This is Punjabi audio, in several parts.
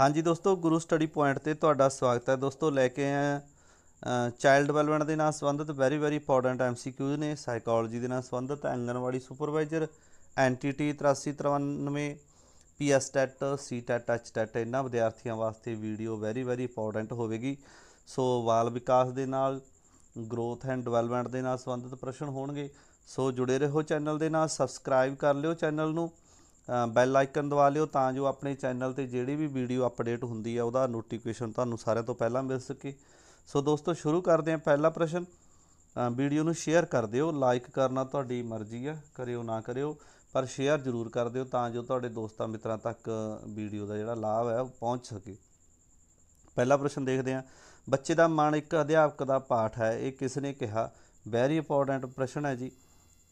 ਹਾਂਜੀ ਦੋਸਤੋ ਗੁਰੂ ਸਟੱਡੀ ਪੁਆਇੰਟ ਤੇ ਤੁਹਾਡਾ ਸਵਾਗਤ ਹੈ ਦੋਸਤੋ ਲੈ ਕੇ ਆਏ ਚਾਈਲਡ ਡਿਵੈਲਪਮੈਂਟ ਦੇ ਨਾਲ ਸੰਬੰਧਿਤ ਵੈਰੀ ਵੈਰੀ ਇੰਪੋਰਟੈਂਟ ਐਮਸੀਕਿਊਜ਼ ਨੇ ਸਾਈਕੋਲੋਜੀ ਦੇ ਨਾਲ ਸੰਬੰਧਿਤ anganwadi supervisor NTT 8393 PSTET TET C TET ਇਹਨਾਂ ਵਿਦਿਆਰਥੀਆਂ ਵਾਸਤੇ ਵੀਡੀਓ ਵੈਰੀ ਵੈਰੀ ਇੰਪੋਰਟੈਂਟ ਹੋਵੇਗੀ ਸੋ ਬਾਲ ਵਿਕਾਸ ਦੇ ਨਾਲ ਗਰੋਥ ਐਂਡ ਡਿਵੈਲਪਮੈਂਟ ਦੇ ਨਾਲ ਸੰਬੰਧਿਤ ਪ੍ਰਸ਼ਨ ਹੋਣਗੇ ਸੋ ਜੁੜੇ ਰਹੋ ਚੈਨਲ ਦੇ ਨਾਲ ਸਬਸਕ੍ਰਾਈਬ ਕਰ ਲਿਓ ਚੈਨਲ ਨੂੰ ਬੈਲ ਆਈਕਨ ਦਬਾ ਲਿਓ ਤਾਂ ਜੋ ਆਪਣੇ ਚੈਨਲ ਤੇ ਜਿਹੜੀ ਵੀ ਵੀਡੀਓ ਅਪਡੇਟ ਹੁੰਦੀ ਹੈ ਉਹਦਾ ਨੋਟੀਫਿਕੇਸ਼ਨ ਤੁਹਾਨੂੰ ਸਾਰਿਆਂ ਤੋਂ ਪਹਿਲਾਂ ਮਿਲ ਸਕੇ ਸੋ ਦੋਸਤੋ ਸ਼ੁਰੂ ਕਰਦੇ ਹਾਂ ਪਹਿਲਾ ਪ੍ਰਸ਼ਨ ਵੀਡੀਓ ਨੂੰ ਸ਼ੇਅਰ ਕਰ ਦਿਓ ਲਾਈਕ ਕਰਨਾ ਤੁਹਾਡੀ ਮਰਜ਼ੀ ਆ ਕਰਿਓ ਨਾ ਕਰਿਓ ਪਰ ਸ਼ੇਅਰ ਜ਼ਰੂਰ ਕਰ ਦਿਓ ਤਾਂ ਜੋ ਤੁਹਾਡੇ ਦੋਸਤਾਂ ਮਿੱਤਰਾਂ ਤੱਕ ਵੀਡੀਓ ਦਾ ਜਿਹੜਾ ਲਾਭ ਹੈ ਉਹ ਪਹੁੰਚ ਸਕੇ ਪਹਿਲਾ ਪ੍ਰਸ਼ਨ ਦੇਖਦੇ ਹਾਂ ਬੱਚੇ ਦਾ ਮਨ ਇੱਕ ਅਧਿਆਪਕ ਦਾ ਪਾਠ ਹੈ ਇਹ ਕਿਸ ਨੇ ਕਿਹਾ ਵੈਰੀ ਇੰਪੋਰਟੈਂਟ ਪ੍ਰਸ਼ਨ ਹੈ ਜੀ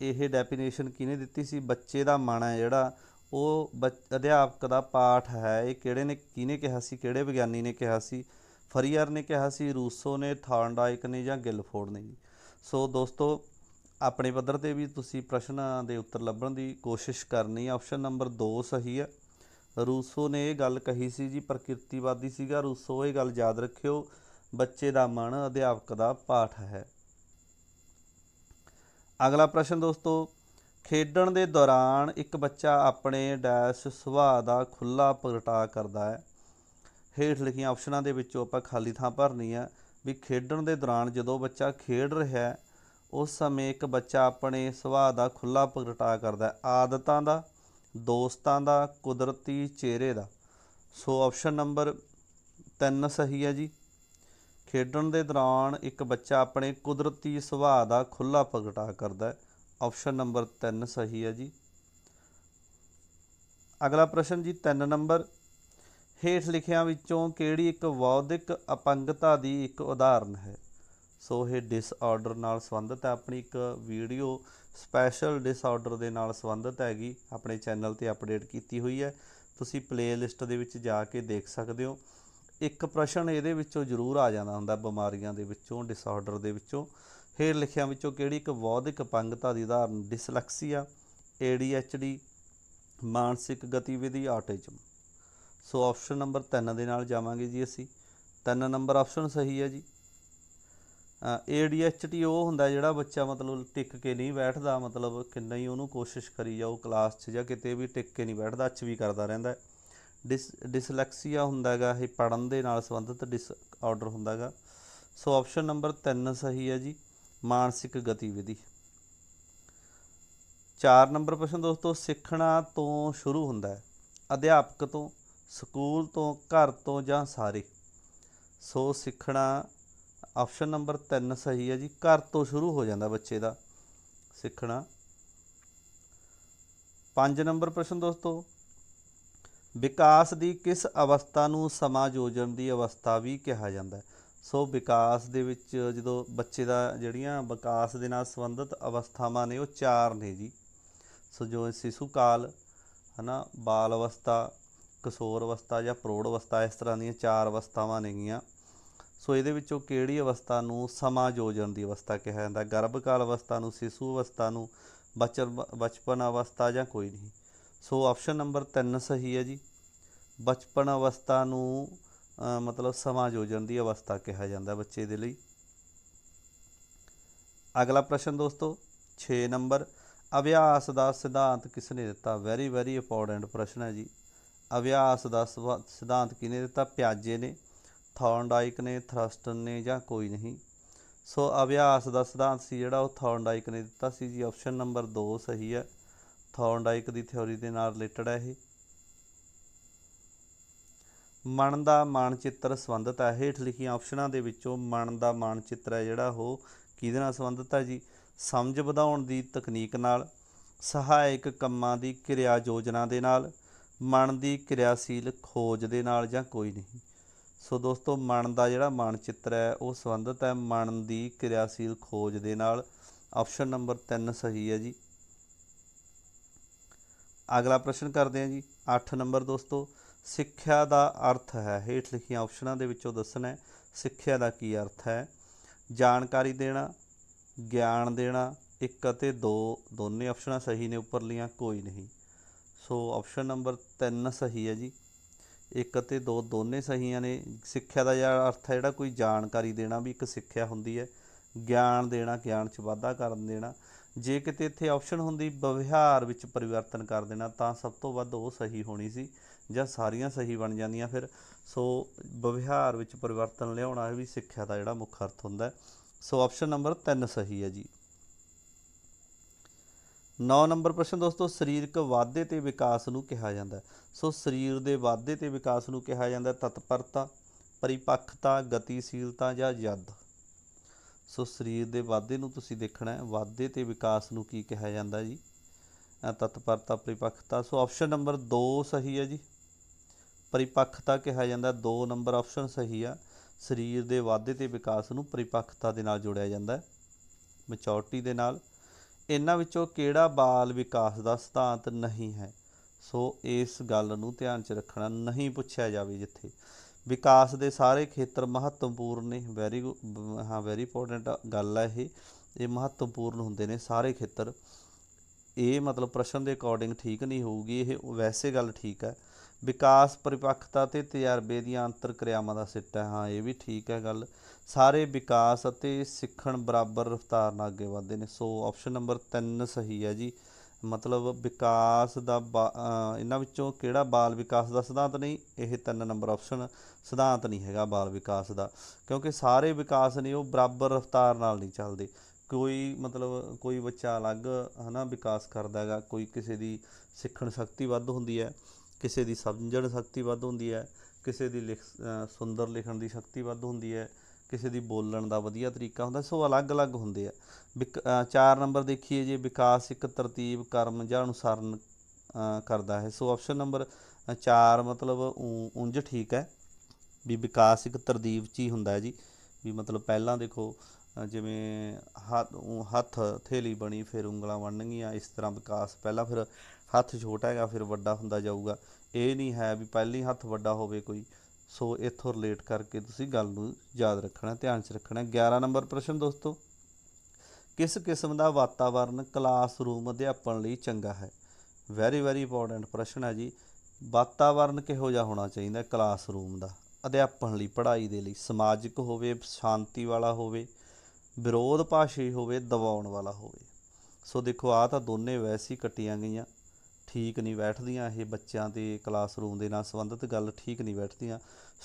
ਇਹ ਡੈਫੀਨੇਸ਼ਨ ਕਿਹਨੇ ਦਿੱਤੀ ਸੀ ਬੱਚੇ ਦਾ ਮਨ ਹੈ ਜਿਹੜਾ ਉਹ ਅਧਿਆਪਕ ਦਾ ਪਾਠ ਹੈ ਇਹ ਕਿਹੜੇ ਨੇ ਕਿਹਨੇ ਕਿਹਾ ਸੀ ਕਿਹੜੇ ਵਿਗਿਆਨੀ ਨੇ ਕਿਹਾ ਸੀ ਫਰੀਅਰ ਨੇ ਕਿਹਾ ਸੀ ਰੂਸੋ ਨੇ ਥਾਰਨਡਾਇਕ ਨੇ ਜਾਂ ਗਿਲਫੋਰਡ ਨੇ ਸੋ ਦੋਸਤੋ ਆਪਣੇ ਪੱਧਰ ਤੇ ਵੀ ਤੁਸੀਂ ਪ੍ਰਸ਼ਨਾਂ ਦੇ ਉੱਤਰ ਲੱਭਣ ਦੀ ਕੋਸ਼ਿਸ਼ ਕਰਨੀ ਹੈ ਆਪਸ਼ਨ ਨੰਬਰ 2 ਸਹੀ ਹੈ ਰੂਸੋ ਨੇ ਇਹ ਗੱਲ ਕਹੀ ਸੀ ਜੀ ਪ੍ਰਕਿਰਤੀਵਾਦੀ ਸੀਗਾ ਰੂਸੋ ਇਹ ਗੱਲ ਯਾਦ ਰੱਖਿਓ ਬੱਚੇ ਦਾ ਮਨ ਅਧਿਆਪਕ ਦਾ ਪਾਠ ਹੈ ਅਗਲਾ ਪ੍ਰਸ਼ਨ ਦੋਸਤੋ ਖੇਡਣ ਦੇ ਦੌਰਾਨ ਇੱਕ ਬੱਚਾ ਆਪਣੇ ਡੈਸ਼ ਸੁਭਾਅ ਦਾ ਖੁੱਲਾ ਪ੍ਰਗਟਾ ਕਰਦਾ ਹੈ ਹੇਠ ਲਿਖੀਆਂ ਆਪਸ਼ਨਾਂ ਦੇ ਵਿੱਚੋਂ ਆਪਾਂ ਖਾਲੀ ਥਾਂ ਭਰਨੀ ਹੈ ਵੀ ਖੇਡਣ ਦੇ ਦੌਰਾਨ ਜਦੋਂ ਬੱਚਾ ਖੇਡ ਰਿਹਾ ਹੈ ਉਸ ਸਮੇਂ ਇੱਕ ਬੱਚਾ ਆਪਣੇ ਸੁਭਾਅ ਦਾ ਖੁੱਲਾ ਪ੍ਰਗਟਾ ਕਰਦਾ ਹੈ ਆਦਤਾਂ ਦਾ ਦੋਸਤਾਂ ਦਾ ਕੁਦਰਤੀ ਚਿਹਰੇ ਦਾ ਸੋ ਆਪਸ਼ਨ ਨੰਬਰ 3 ਸਹੀ ਹੈ ਜੀ ਖੇਡਣ ਦੇ ਦੌਰਾਨ ਇੱਕ ਬੱਚਾ ਆਪਣੇ ਕੁਦਰਤੀ ਸੁਭਾਅ ਦਾ ਖੁੱਲਾ ਪ੍ਰਗਟਾ ਕਰਦਾ ਹੈ ਆਪਸ਼ਨ ਨੰਬਰ 3 ਸਹੀ ਹੈ ਜੀ ਅਗਲਾ ਪ੍ਰਸ਼ਨ ਜੀ 3 ਨੰਬਰ ਹੇਠ ਲਿਖਿਆਂ ਵਿੱਚੋਂ ਕਿਹੜੀ ਇੱਕ ਬੌਧਿਕ ਅਪੰਗਤਾ ਦੀ ਇੱਕ ਉਦਾਹਰਨ ਹੈ ਸੋ ਇਹ ਡਿਸਆਰਡਰ ਨਾਲ ਸੰਬੰਧਿਤ ਹੈ ਆਪਣੀ ਇੱਕ ਵੀਡੀਓ ਸਪੈਸ਼ਲ ਡਿਸਆਰਡਰ ਦੇ ਨਾਲ ਸੰਬੰਧਿਤ ਹੈਗੀ ਆਪਣੇ ਚੈਨਲ ਤੇ ਅਪਡੇਟ ਕੀਤੀ ਹੋਈ ਹੈ ਤੁਸੀਂ ਪਲੇਲਿਸਟ ਦੇ ਵਿੱਚ ਜਾ ਕੇ ਦੇਖ ਸਕਦੇ ਹੋ ਇੱਕ ਪ੍ਰਸ਼ਨ ਇਹਦੇ ਵਿੱਚੋਂ ਜ਼ਰੂਰ ਆ ਜਾਂਦਾ ਹੁੰਦਾ ਬਿਮਾਰੀਆਂ ਦੇ ਵਿੱਚੋਂ ਡਿਸਆਰਡਰ ਦੇ ਵਿੱਚੋਂ ਹੇਰ ਲਿਖਿਆਂ ਵਿੱਚੋਂ ਕਿਹੜੀ ਇੱਕ ਬੌਧਿਕ ਅਪੰਗਤਾ ਦੀ ਉਦਾਹਰਨ ਡਿਸਲੈਕਸੀਆ ਏਡੀਐਚਡੀ ਮਾਨਸਿਕ ਗਤੀਵਿਧੀ ਆਟਿਜ਼ਮ ਸੋ ਆਪਸ਼ਨ ਨੰਬਰ 3 ਦੇ ਨਾਲ ਜਾਵਾਂਗੇ ਜੀ ਅਸੀਂ 3 ਨੰਬਰ ਆਪਸ਼ਨ ਸਹੀ ਹੈ ਜੀ ਏਡੀਐਚਡੀ ਉਹ ਹੁੰਦਾ ਜਿਹੜਾ ਬੱਚਾ ਮਤਲਬ ਟਿਕ ਕੇ ਨਹੀਂ ਬੈਠਦਾ ਮਤਲਬ ਕਿੰਨਾ ਹੀ ਉਹਨੂੰ ਕੋਸ਼ਿਸ਼ ਕਰੀ ਜਾਓ ਕਲਾਸ 'ਚ ਜਾਂ ਕਿਤੇ ਵੀ ਟਿਕ ਕੇ ਨਹੀਂ ਬੈਠਦਾ ਅੱਛ ਵੀ ਕਰਦਾ ਰਹਿੰਦਾ ਡਿਸ ਡਿਸਲੈਕਸੀਆ ਹੁੰਦਾਗਾ ਇਹ ਪੜਨ ਦੇ ਨਾਲ ਸੰਬੰਧਿਤ ਡਿਸ ਆਰਡਰ ਹੁੰਦਾਗਾ ਸੋ ਆਪਸ਼ਨ ਨੰਬਰ 3 ਸਹੀ ਹੈ ਜੀ ਮਾਨਸਿਕ ਗਤੀਵਿਧੀ 4 ਨੰਬਰ ਪ੍ਰਸ਼ਨ ਦੋਸਤੋ ਸਿੱਖਣਾ ਤੋਂ ਸ਼ੁਰੂ ਹੁੰਦਾ ਹੈ ਅਧਿਆਪਕ ਤੋਂ ਸਕੂਲ ਤੋਂ ਘਰ ਤੋਂ ਜਾਂ ਸਾਰੇ ਸੋ ਸਿੱਖਣਾ ਆਪਸ਼ਨ ਨੰਬਰ 3 ਸਹੀ ਹੈ ਜੀ ਘਰ ਤੋਂ ਸ਼ੁਰੂ ਹੋ ਜਾਂਦਾ ਬੱਚੇ ਦਾ ਸਿੱਖਣਾ 5 ਨੰਬਰ ਪ੍ਰਸ਼ਨ ਦੋਸਤੋ ਵਿਕਾਸ ਦੀ ਕਿਸ ਅਵਸਥਾ ਨੂੰ ਸਮਾਜੋਜਨ ਦੀ ਅਵਸਥਾ ਵੀ ਕਿਹਾ ਜਾਂਦਾ ਹੈ ਸੋ ਵਿਕਾਸ ਦੇ ਵਿੱਚ ਜਦੋਂ ਬੱਚੇ ਦਾ ਜਿਹੜੀਆਂ ਵਿਕਾਸ ਦੇ ਨਾਲ ਸੰਬੰਧਿਤ ਅਵਸਥਾਵਾਂ ਨੇ ਉਹ ਚਾਰ ਨੇ ਜੀ ਸੋ ਜੋ ਸਿਸੂ ਕਾਲ ਹਨਾ ਬਾਲ ਅਵਸਥਾ ਕਿਸ਼ੋਰ ਅਵਸਥਾ ਜਾਂ ਪ੍ਰੌੜ ਅਵਸਥਾ ਇਸ ਤਰ੍ਹਾਂ ਦੀਆਂ ਚਾਰ ਅਵਸਥਾਵਾਂ ਨੇਗੀਆਂ ਸੋ ਇਹਦੇ ਵਿੱਚੋਂ ਕਿਹੜੀ ਅਵਸਥਾ ਨੂੰ ਸਮਾਯੋਜਨ ਦੀ ਅਵਸਥਾ ਕਿਹਾ ਜਾਂਦਾ ਗਰਭ ਕਾਲ ਅਵਸਥਾ ਨੂੰ ਸਿਸੂ ਅਵਸਥਾ ਨੂੰ ਬਚਪਨ ਅਵਸਥਾ ਜਾਂ ਕੋਈ ਨਹੀਂ ਸੋ ਆਪਸ਼ਨ ਨੰਬਰ 3 ਸਹੀ ਹੈ ਜੀ ਬਚਪਨ ਅਵਸਥਾ ਨੂੰ ਮਤਲਬ ਸਮਾਯੋਜਨ ਦੀ ਅਵਸਥਾ ਕਿਹਾ ਜਾਂਦਾ ਬੱਚੇ ਦੇ ਲਈ ਅਗਲਾ ਪ੍ਰਸ਼ਨ ਦੋਸਤੋ 6 ਨੰਬਰ ਅਭਿਆਸ ਦਾ ਸਿਧਾਂਤ ਕਿਸ ਨੇ ਦਿੱਤਾ ਵੈਰੀ ਵੈਰੀ ਇੰਪੋਰਟੈਂਟ ਪ੍ਰਸ਼ਨ ਹੈ ਜੀ ਅਭਿਆਸ ਦਾ ਸਿਧਾਂਤ ਕਿਨੇ ਦਿੱਤਾ ਪਿਆਜੇ ਨੇ ਥੌਰਨਡਾਈਕ ਨੇ ਥਰਸਟਨ ਨੇ ਜਾਂ ਕੋਈ ਨਹੀਂ ਸੋ ਅਭਿਆਸ ਦਾ ਸਿਧਾਂਤ ਸੀ ਜਿਹੜਾ ਉਹ ਥੌਰਨਡਾਈਕ ਨੇ ਦਿੱਤਾ ਸੀ ਜੀ ਆਪਸ਼ਨ ਨੰਬਰ 2 ਸਹੀ ਹੈ ਥੌਰਨਡਾਈਕ ਦੀ ਥਿਉਰੀ ਦੇ ਨਾਲ ਰਿਲੇਟਡ ਹੈ ਇਹ ਮਨ ਦਾ ਮਾਨਚਿੱਤਰ ਸੰਬੰਧਿਤ ਹੈ ਹੇਠ ਲਿਖੀਆਂ ਆਪਸ਼ਨਾਂ ਦੇ ਵਿੱਚੋਂ ਮਨ ਦਾ ਮਾਨਚਿੱਤਰ ਹੈ ਜਿਹੜਾ ਉਹ ਕਿਹਦੇ ਨਾਲ ਸੰਬੰਧਿਤ ਹੈ ਜੀ ਸਮਝ ਵਧਾਉਣ ਦੀ ਤਕਨੀਕ ਨਾਲ ਸਹਾਇਕ ਕੰਮਾਂ ਦੀ ਕਿਰਿਆ ਯੋਜਨਾ ਦੇ ਨਾਲ ਮਨ ਦੀ ਕਿਰਿਆਸ਼ੀਲ ਖੋਜ ਦੇ ਨਾਲ ਜਾਂ ਕੋਈ ਨਹੀਂ ਸੋ ਦੋਸਤੋ ਮਨ ਦਾ ਜਿਹੜਾ ਮਾਨਚਿੱਤਰ ਹੈ ਉਹ ਸੰਬੰਧਿਤ ਹੈ ਮਨ ਦੀ ਕਿਰਿਆਸ਼ੀਲ ਖੋਜ ਦੇ ਨਾਲ ਆਪਸ਼ਨ ਨੰਬਰ 3 ਸਹੀ ਹੈ ਜੀ ਅਗਲਾ ਪ੍ਰਸ਼ਨ ਕਰਦੇ ਹਾਂ ਜੀ 8 ਨੰਬਰ ਦੋਸਤੋ ਸਿੱਖਿਆ ਦਾ ਅਰਥ ਹੈ ਹੇਠ ਲਿਖੀਆਂ ਆਪਸ਼ਨਾਂ ਦੇ ਵਿੱਚੋਂ ਦੱਸਣਾ ਸਿੱਖਿਆ ਦਾ ਕੀ ਅਰਥ ਹੈ ਜਾਣਕਾਰੀ ਦੇਣਾ ਗਿਆਨ ਦੇਣਾ 1 ਅਤੇ 2 ਦੋਨੇ ਆਪਸ਼ਨਾਂ ਸਹੀ ਨੇ ਉੱਪਰ ਲੀਆਂ ਕੋਈ ਨਹੀਂ ਸੋ ਆਪਸ਼ਨ ਨੰਬਰ 3 ਸਹੀ ਹੈ ਜੀ 1 ਅਤੇ 2 ਦੋਨੇ ਸਹੀਆਂ ਨੇ ਸਿੱਖਿਆ ਦਾ ਜਿਹੜਾ ਅਰਥ ਹੈ ਜਿਹੜਾ ਕੋਈ ਜਾਣਕਾਰੀ ਦੇਣਾ ਵੀ ਇੱਕ ਸਿੱਖਿਆ ਹੁੰਦੀ ਹੈ ਗਿਆਨ ਦੇਣਾ ਗਿਆਨ 'ਚ ਵਾਧਾ ਕਰਨ ਦੇਣਾ ਜੇ ਕਿਤੇ ਇੱਥੇ ਆਪਸ਼ਨ ਹੁੰਦੀ ਵਿਵਹਾਰ ਵਿੱਚ ਪਰਿਵਰਤਨ ਕਰ ਦੇਣਾ ਤਾਂ ਸਭ ਤੋਂ ਵੱਧ ਉਹ ਸਹੀ ਹੋਣੀ ਸੀ ਜਾਂ ਸਾਰੀਆਂ ਸਹੀ ਬਣ ਜਾਂਦੀਆਂ ਫਿਰ ਸੋ ਵਿਵਹਾਰ ਵਿੱਚ ਪਰਿਵਰਤਨ ਲਿਆਉਣਾ ਵੀ ਸਿੱਖਿਆ ਦਾ ਜਿਹੜਾ ਮੁੱਖ ਅਰਥ ਹੁੰਦਾ ਸੋ ਆਪਸ਼ਨ ਨੰਬਰ 3 ਸਹੀ ਹੈ ਜੀ 9 ਨੰਬਰ ਪ੍ਰਸ਼ਨ ਦੋਸਤੋ ਸਰੀਰਕ ਵਾਧੇ ਤੇ ਵਿਕਾਸ ਨੂੰ ਕਿਹਾ ਜਾਂਦਾ ਸੋ ਸਰੀਰ ਦੇ ਵਾਧੇ ਤੇ ਵਿਕਾਸ ਨੂੰ ਕਿਹਾ ਜਾਂਦਾ ਤਤਪਰਤਾ ਪਰਿਪੱਕਤਾ ਗਤੀਸ਼ੀਲਤਾ ਜਾਂ ਜਦ ਸੋ ਸਰੀਰ ਦੇ ਵਾਧੇ ਨੂੰ ਤੁਸੀਂ ਦੇਖਣਾ ਹੈ ਵਾਧੇ ਤੇ ਵਿਕਾਸ ਨੂੰ ਕੀ ਕਿਹਾ ਜਾਂਦਾ ਜੀ ਤਤਪਰਤਾ ਪਰਿਪੱਕਤਾ ਸੋ ਆਪਸ਼ਨ ਨੰਬਰ 2 ਸਹੀ ਹੈ ਜੀ ਪਰਿਪੱਖਤਾ ਕਿਹਾ ਜਾਂਦਾ 2 ਨੰਬਰ ਆਪਸ਼ਨ ਸਹੀ ਆ ਸਰੀਰ ਦੇ ਵਾਧੇ ਤੇ ਵਿਕਾਸ ਨੂੰ ਪਰਿਪੱਖਤਾ ਦੇ ਨਾਲ ਜੋੜਿਆ ਜਾਂਦਾ ਹੈ ਮੈਚੋਰਟੀ ਦੇ ਨਾਲ ਇਹਨਾਂ ਵਿੱਚੋਂ ਕਿਹੜਾ ਬਾਲ ਵਿਕਾਸ ਦਾ ਸਿਧਾਂਤ ਨਹੀਂ ਹੈ ਸੋ ਇਸ ਗੱਲ ਨੂੰ ਧਿਆਨ 'ਚ ਰੱਖਣਾ ਨਹੀਂ ਪੁੱਛਿਆ ਜਾਵੇ ਜਿੱਥੇ ਵਿਕਾਸ ਦੇ ਸਾਰੇ ਖੇਤਰ ਮਹੱਤਵਪੂਰਨ ਨੇ ਵੈਰੀ ਹਾਂ ਵੈਰੀ ਇੰਪੋਰਟੈਂਟ ਗੱਲ ਹੈ ਇਹ ਇਹ ਮਹੱਤਵਪੂਰਨ ਹੁੰਦੇ ਨੇ ਸਾਰੇ ਖੇਤਰ ਇਹ ਮਤਲਬ ਪ੍ਰਸ਼ਨ ਦੇ ਅਕੋਰਡਿੰਗ ਠੀਕ ਨਹੀਂ ਹੋਊਗੀ ਇਹ ਵੈਸੇ ਗੱਲ ਠੀਕ ਹੈ ਵਿਕਾਸ ਪਰਿਪੱਕਤਾ ਤੇ ਤਜਰਬੇ ਦੀਆਂ ਅੰਤਰ ਕਿਰਿਆਵਾਂ ਦਾ ਸਿੱਟਾ ਹਾਂ ਇਹ ਵੀ ਠੀਕ ਹੈ ਗੱਲ ਸਾਰੇ ਵਿਕਾਸ ਅਤੇ ਸਿੱਖਣ ਬਰਾਬਰ ਰਫ਼ਤਾਰ ਨਾਲ ਅੱਗੇ ਵਧਦੇ ਨੇ ਸੋ ਆਪਸ਼ਨ ਨੰਬਰ 3 ਸਹੀ ਹੈ ਜੀ ਮਤਲਬ ਵਿਕਾਸ ਦਾ ਇਹਨਾਂ ਵਿੱਚੋਂ ਕਿਹੜਾ ਬਾਲ ਵਿਕਾਸ ਦਾ ਸਿਧਾਂਤ ਨਹੀਂ ਇਹ ਤਿੰਨ ਨੰਬਰ ਆਪਸ਼ਨ ਸਿਧਾਂਤ ਨਹੀਂ ਹੈਗਾ ਬਾਲ ਵਿਕਾਸ ਦਾ ਕਿਉਂਕਿ ਸਾਰੇ ਵਿਕਾਸ ਨੇ ਉਹ ਬਰਾਬਰ ਰਫ਼ਤਾਰ ਨਾਲ ਨਹੀਂ ਚੱਲਦੇ ਕੋਈ ਮਤਲਬ ਕੋਈ ਬੱਚਾ ਅਲੱਗ ਹਨਾ ਵਿਕਾਸ ਕਰਦਾ ਹੈਗਾ ਕੋਈ ਕਿਸੇ ਦੀ ਸਿੱਖਣ ਸ਼ਕਤੀ ਵੱਧ ਹੁੰਦੀ ਹੈ ਕਿਸੇ ਦੀ ਸਮਝਣ ਸ਼ਕਤੀ ਵੱਧ ਹੁੰਦੀ ਹੈ ਕਿਸੇ ਦੀ ਲਿਖ ਸੁੰਦਰ ਲਿਖਣ ਦੀ ਸ਼ਕਤੀ ਵੱਧ ਹੁੰਦੀ ਹੈ ਕਿਸੇ ਦੀ ਬੋਲਣ ਦਾ ਵਧੀਆ ਤਰੀਕਾ ਹੁੰਦਾ ਸੋ ਅਲੱਗ-ਅਲੱਗ ਹੁੰਦੇ ਆ ਚਾਰ ਨੰਬਰ ਦੇਖੀਏ ਜੇ ਵਿਕਾਸ ਇੱਕ ਤਰਤੀਬ ਕਰਮ ਜਾਂ ਅਨੁਸਰਨ ਕਰਦਾ ਹੈ ਸੋ ਆਪਸ਼ਨ ਨੰਬਰ 4 ਮਤਲਬ ਉਂਝ ਠੀਕ ਹੈ ਵੀ ਵਿਕਾਸ ਇੱਕ ਤਰਤੀਬ 'ਚ ਹੀ ਹੁੰਦਾ ਹੈ ਜੀ ਵੀ ਮਤਲਬ ਪਹਿਲਾਂ ਦੇਖੋ ਜਿਵੇਂ ਹੱਥ ਹੱਥ ਥੇਲੀ ਬਣੀ ਫਿਰ ਉਂਗਲਾਂ ਬਣਨਗੀਆਂ ਇਸ ਤਰ੍ਹਾਂ ਵਿਕਾਸ ਪਹਿਲਾਂ ਫਿਰ ਹੱਥ ਛੋਟਾ ਹੈਗਾ ਫਿਰ ਵੱਡਾ ਹੁੰਦਾ ਜਾਊਗਾ ਇਹ ਨਹੀਂ ਹੈ ਵੀ ਪਹਿਲੀ ਹੱਥ ਵੱਡਾ ਹੋਵੇ ਕੋਈ ਸੋ ਇਥੋਂ ਰਿਲੇਟ ਕਰਕੇ ਤੁਸੀਂ ਗੱਲ ਨੂੰ ਯਾਦ ਰੱਖਣਾ ਧਿਆਨ 'ਚ ਰੱਖਣਾ 11 ਨੰਬਰ ਪ੍ਰਸ਼ਨ ਦੋਸਤੋ ਕਿਸ ਕਿਸਮ ਦਾ ਵਾਤਾਵਰਣ ਕਲਾਸਰੂਮ ਅਧਿਆਪਨ ਲਈ ਚੰਗਾ ਹੈ ਵੈਰੀ ਵੈਰੀ ਇੰਪੋਰਟੈਂਟ ਪ੍ਰਸ਼ਨ ਹੈ ਜੀ ਵਾਤਾਵਰਣ ਕਿਹੋ ਜਿਹਾ ਹੋਣਾ ਚਾਹੀਦਾ ਕਲਾਸਰੂਮ ਦਾ ਅਧਿਆਪਨ ਲਈ ਪੜ੍ਹਾਈ ਦੇ ਲਈ ਸਮਾਜਿਕ ਹੋਵੇ ਸ਼ਾਂਤੀ ਵਾਲਾ ਹੋਵੇ ਵਿਰੋਧ ਭਾਸ਼ੀ ਹੋਵੇ ਦਬਾਉਣ ਵਾਲਾ ਹੋਵੇ ਸੋ ਦੇਖੋ ਆ ਤਾਂ ਦੋਨੇ ਵੈਸੇ ਹੀ ਕੱਟੀਆਂ ਗਈਆਂ ਠੀਕ ਨਹੀਂ ਬੈਠਦੀਆਂ ਇਹ ਬੱਚਿਆਂ ਦੇ ਕਲਾਸਰੂਮ ਦੇ ਨਾਲ ਸੰਬੰਧਿਤ ਗੱਲ ਠੀਕ ਨਹੀਂ ਬੈਠਦੀਆਂ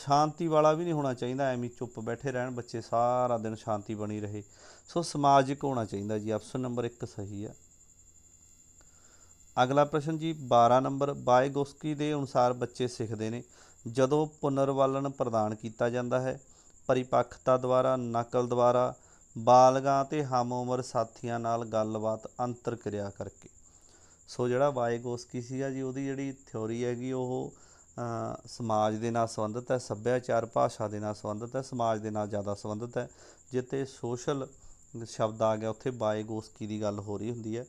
ਸ਼ਾਂਤੀ ਵਾਲਾ ਵੀ ਨਹੀਂ ਹੋਣਾ ਚਾਹੀਦਾ ਐਵੇਂ ਚੁੱਪ ਬੈਠੇ ਰਹਿਣ ਬੱਚੇ ਸਾਰਾ ਦਿਨ ਸ਼ਾਂਤੀ ਬਣੀ ਰਹੇ ਸੋ ਸਮਾਜਿਕ ਹੋਣਾ ਚਾਹੀਦਾ ਜੀ ਆਪਸ਼ਨ ਨੰਬਰ 1 ਸਹੀ ਹੈ ਅਗਲਾ ਪ੍ਰਸ਼ਨ ਜੀ 12 ਨੰਬਰ ਬਾਇਗੋਸਕੀ ਦੇ ਅਨੁਸਾਰ ਬੱਚੇ ਸਿੱਖਦੇ ਨੇ ਜਦੋਂ ਪੁਨਰਵਾਲਨ ਪ੍ਰਦਾਨ ਕੀਤਾ ਜਾਂਦਾ ਹੈ ਪਰਿਪੱਕਤਾ ਦੁਆਰਾ ਨਕਲ ਦੁਆਰਾ ਬਾਲਗਾਂ ਤੇ ਹਮ ਉਮਰ ਸਾਥੀਆਂ ਨਾਲ ਗੱਲਬਾਤ ਅੰਤਰ ਕਿਰਿਆ ਕਰਕੇ ਸੋ ਜਿਹੜਾ ਵਾਇਗੋਸਕੀ ਸੀਗਾ ਜੀ ਉਹਦੀ ਜਿਹੜੀ ਥਿਉਰੀ ਹੈਗੀ ਉਹ ਸਮਾਜ ਦੇ ਨਾਲ ਸੰਬੰਧਿਤ ਹੈ ਸੱਭਿਆਚਾਰ ਭਾਸ਼ਾ ਦੇ ਨਾਲ ਸੰਬੰਧਿਤ ਹੈ ਸਮਾਜ ਦੇ ਨਾਲ ਜ਼ਿਆਦਾ ਸੰਬੰਧਿਤ ਹੈ ਜਿੱਤੇ ਸੋਸ਼ਲ ਸ਼ਬਦ ਆ ਗਿਆ ਉੱਥੇ ਵਾਇਗੋਸਕੀ ਦੀ ਗੱਲ ਹੋ ਰਹੀ ਹੁੰਦੀ ਹੈ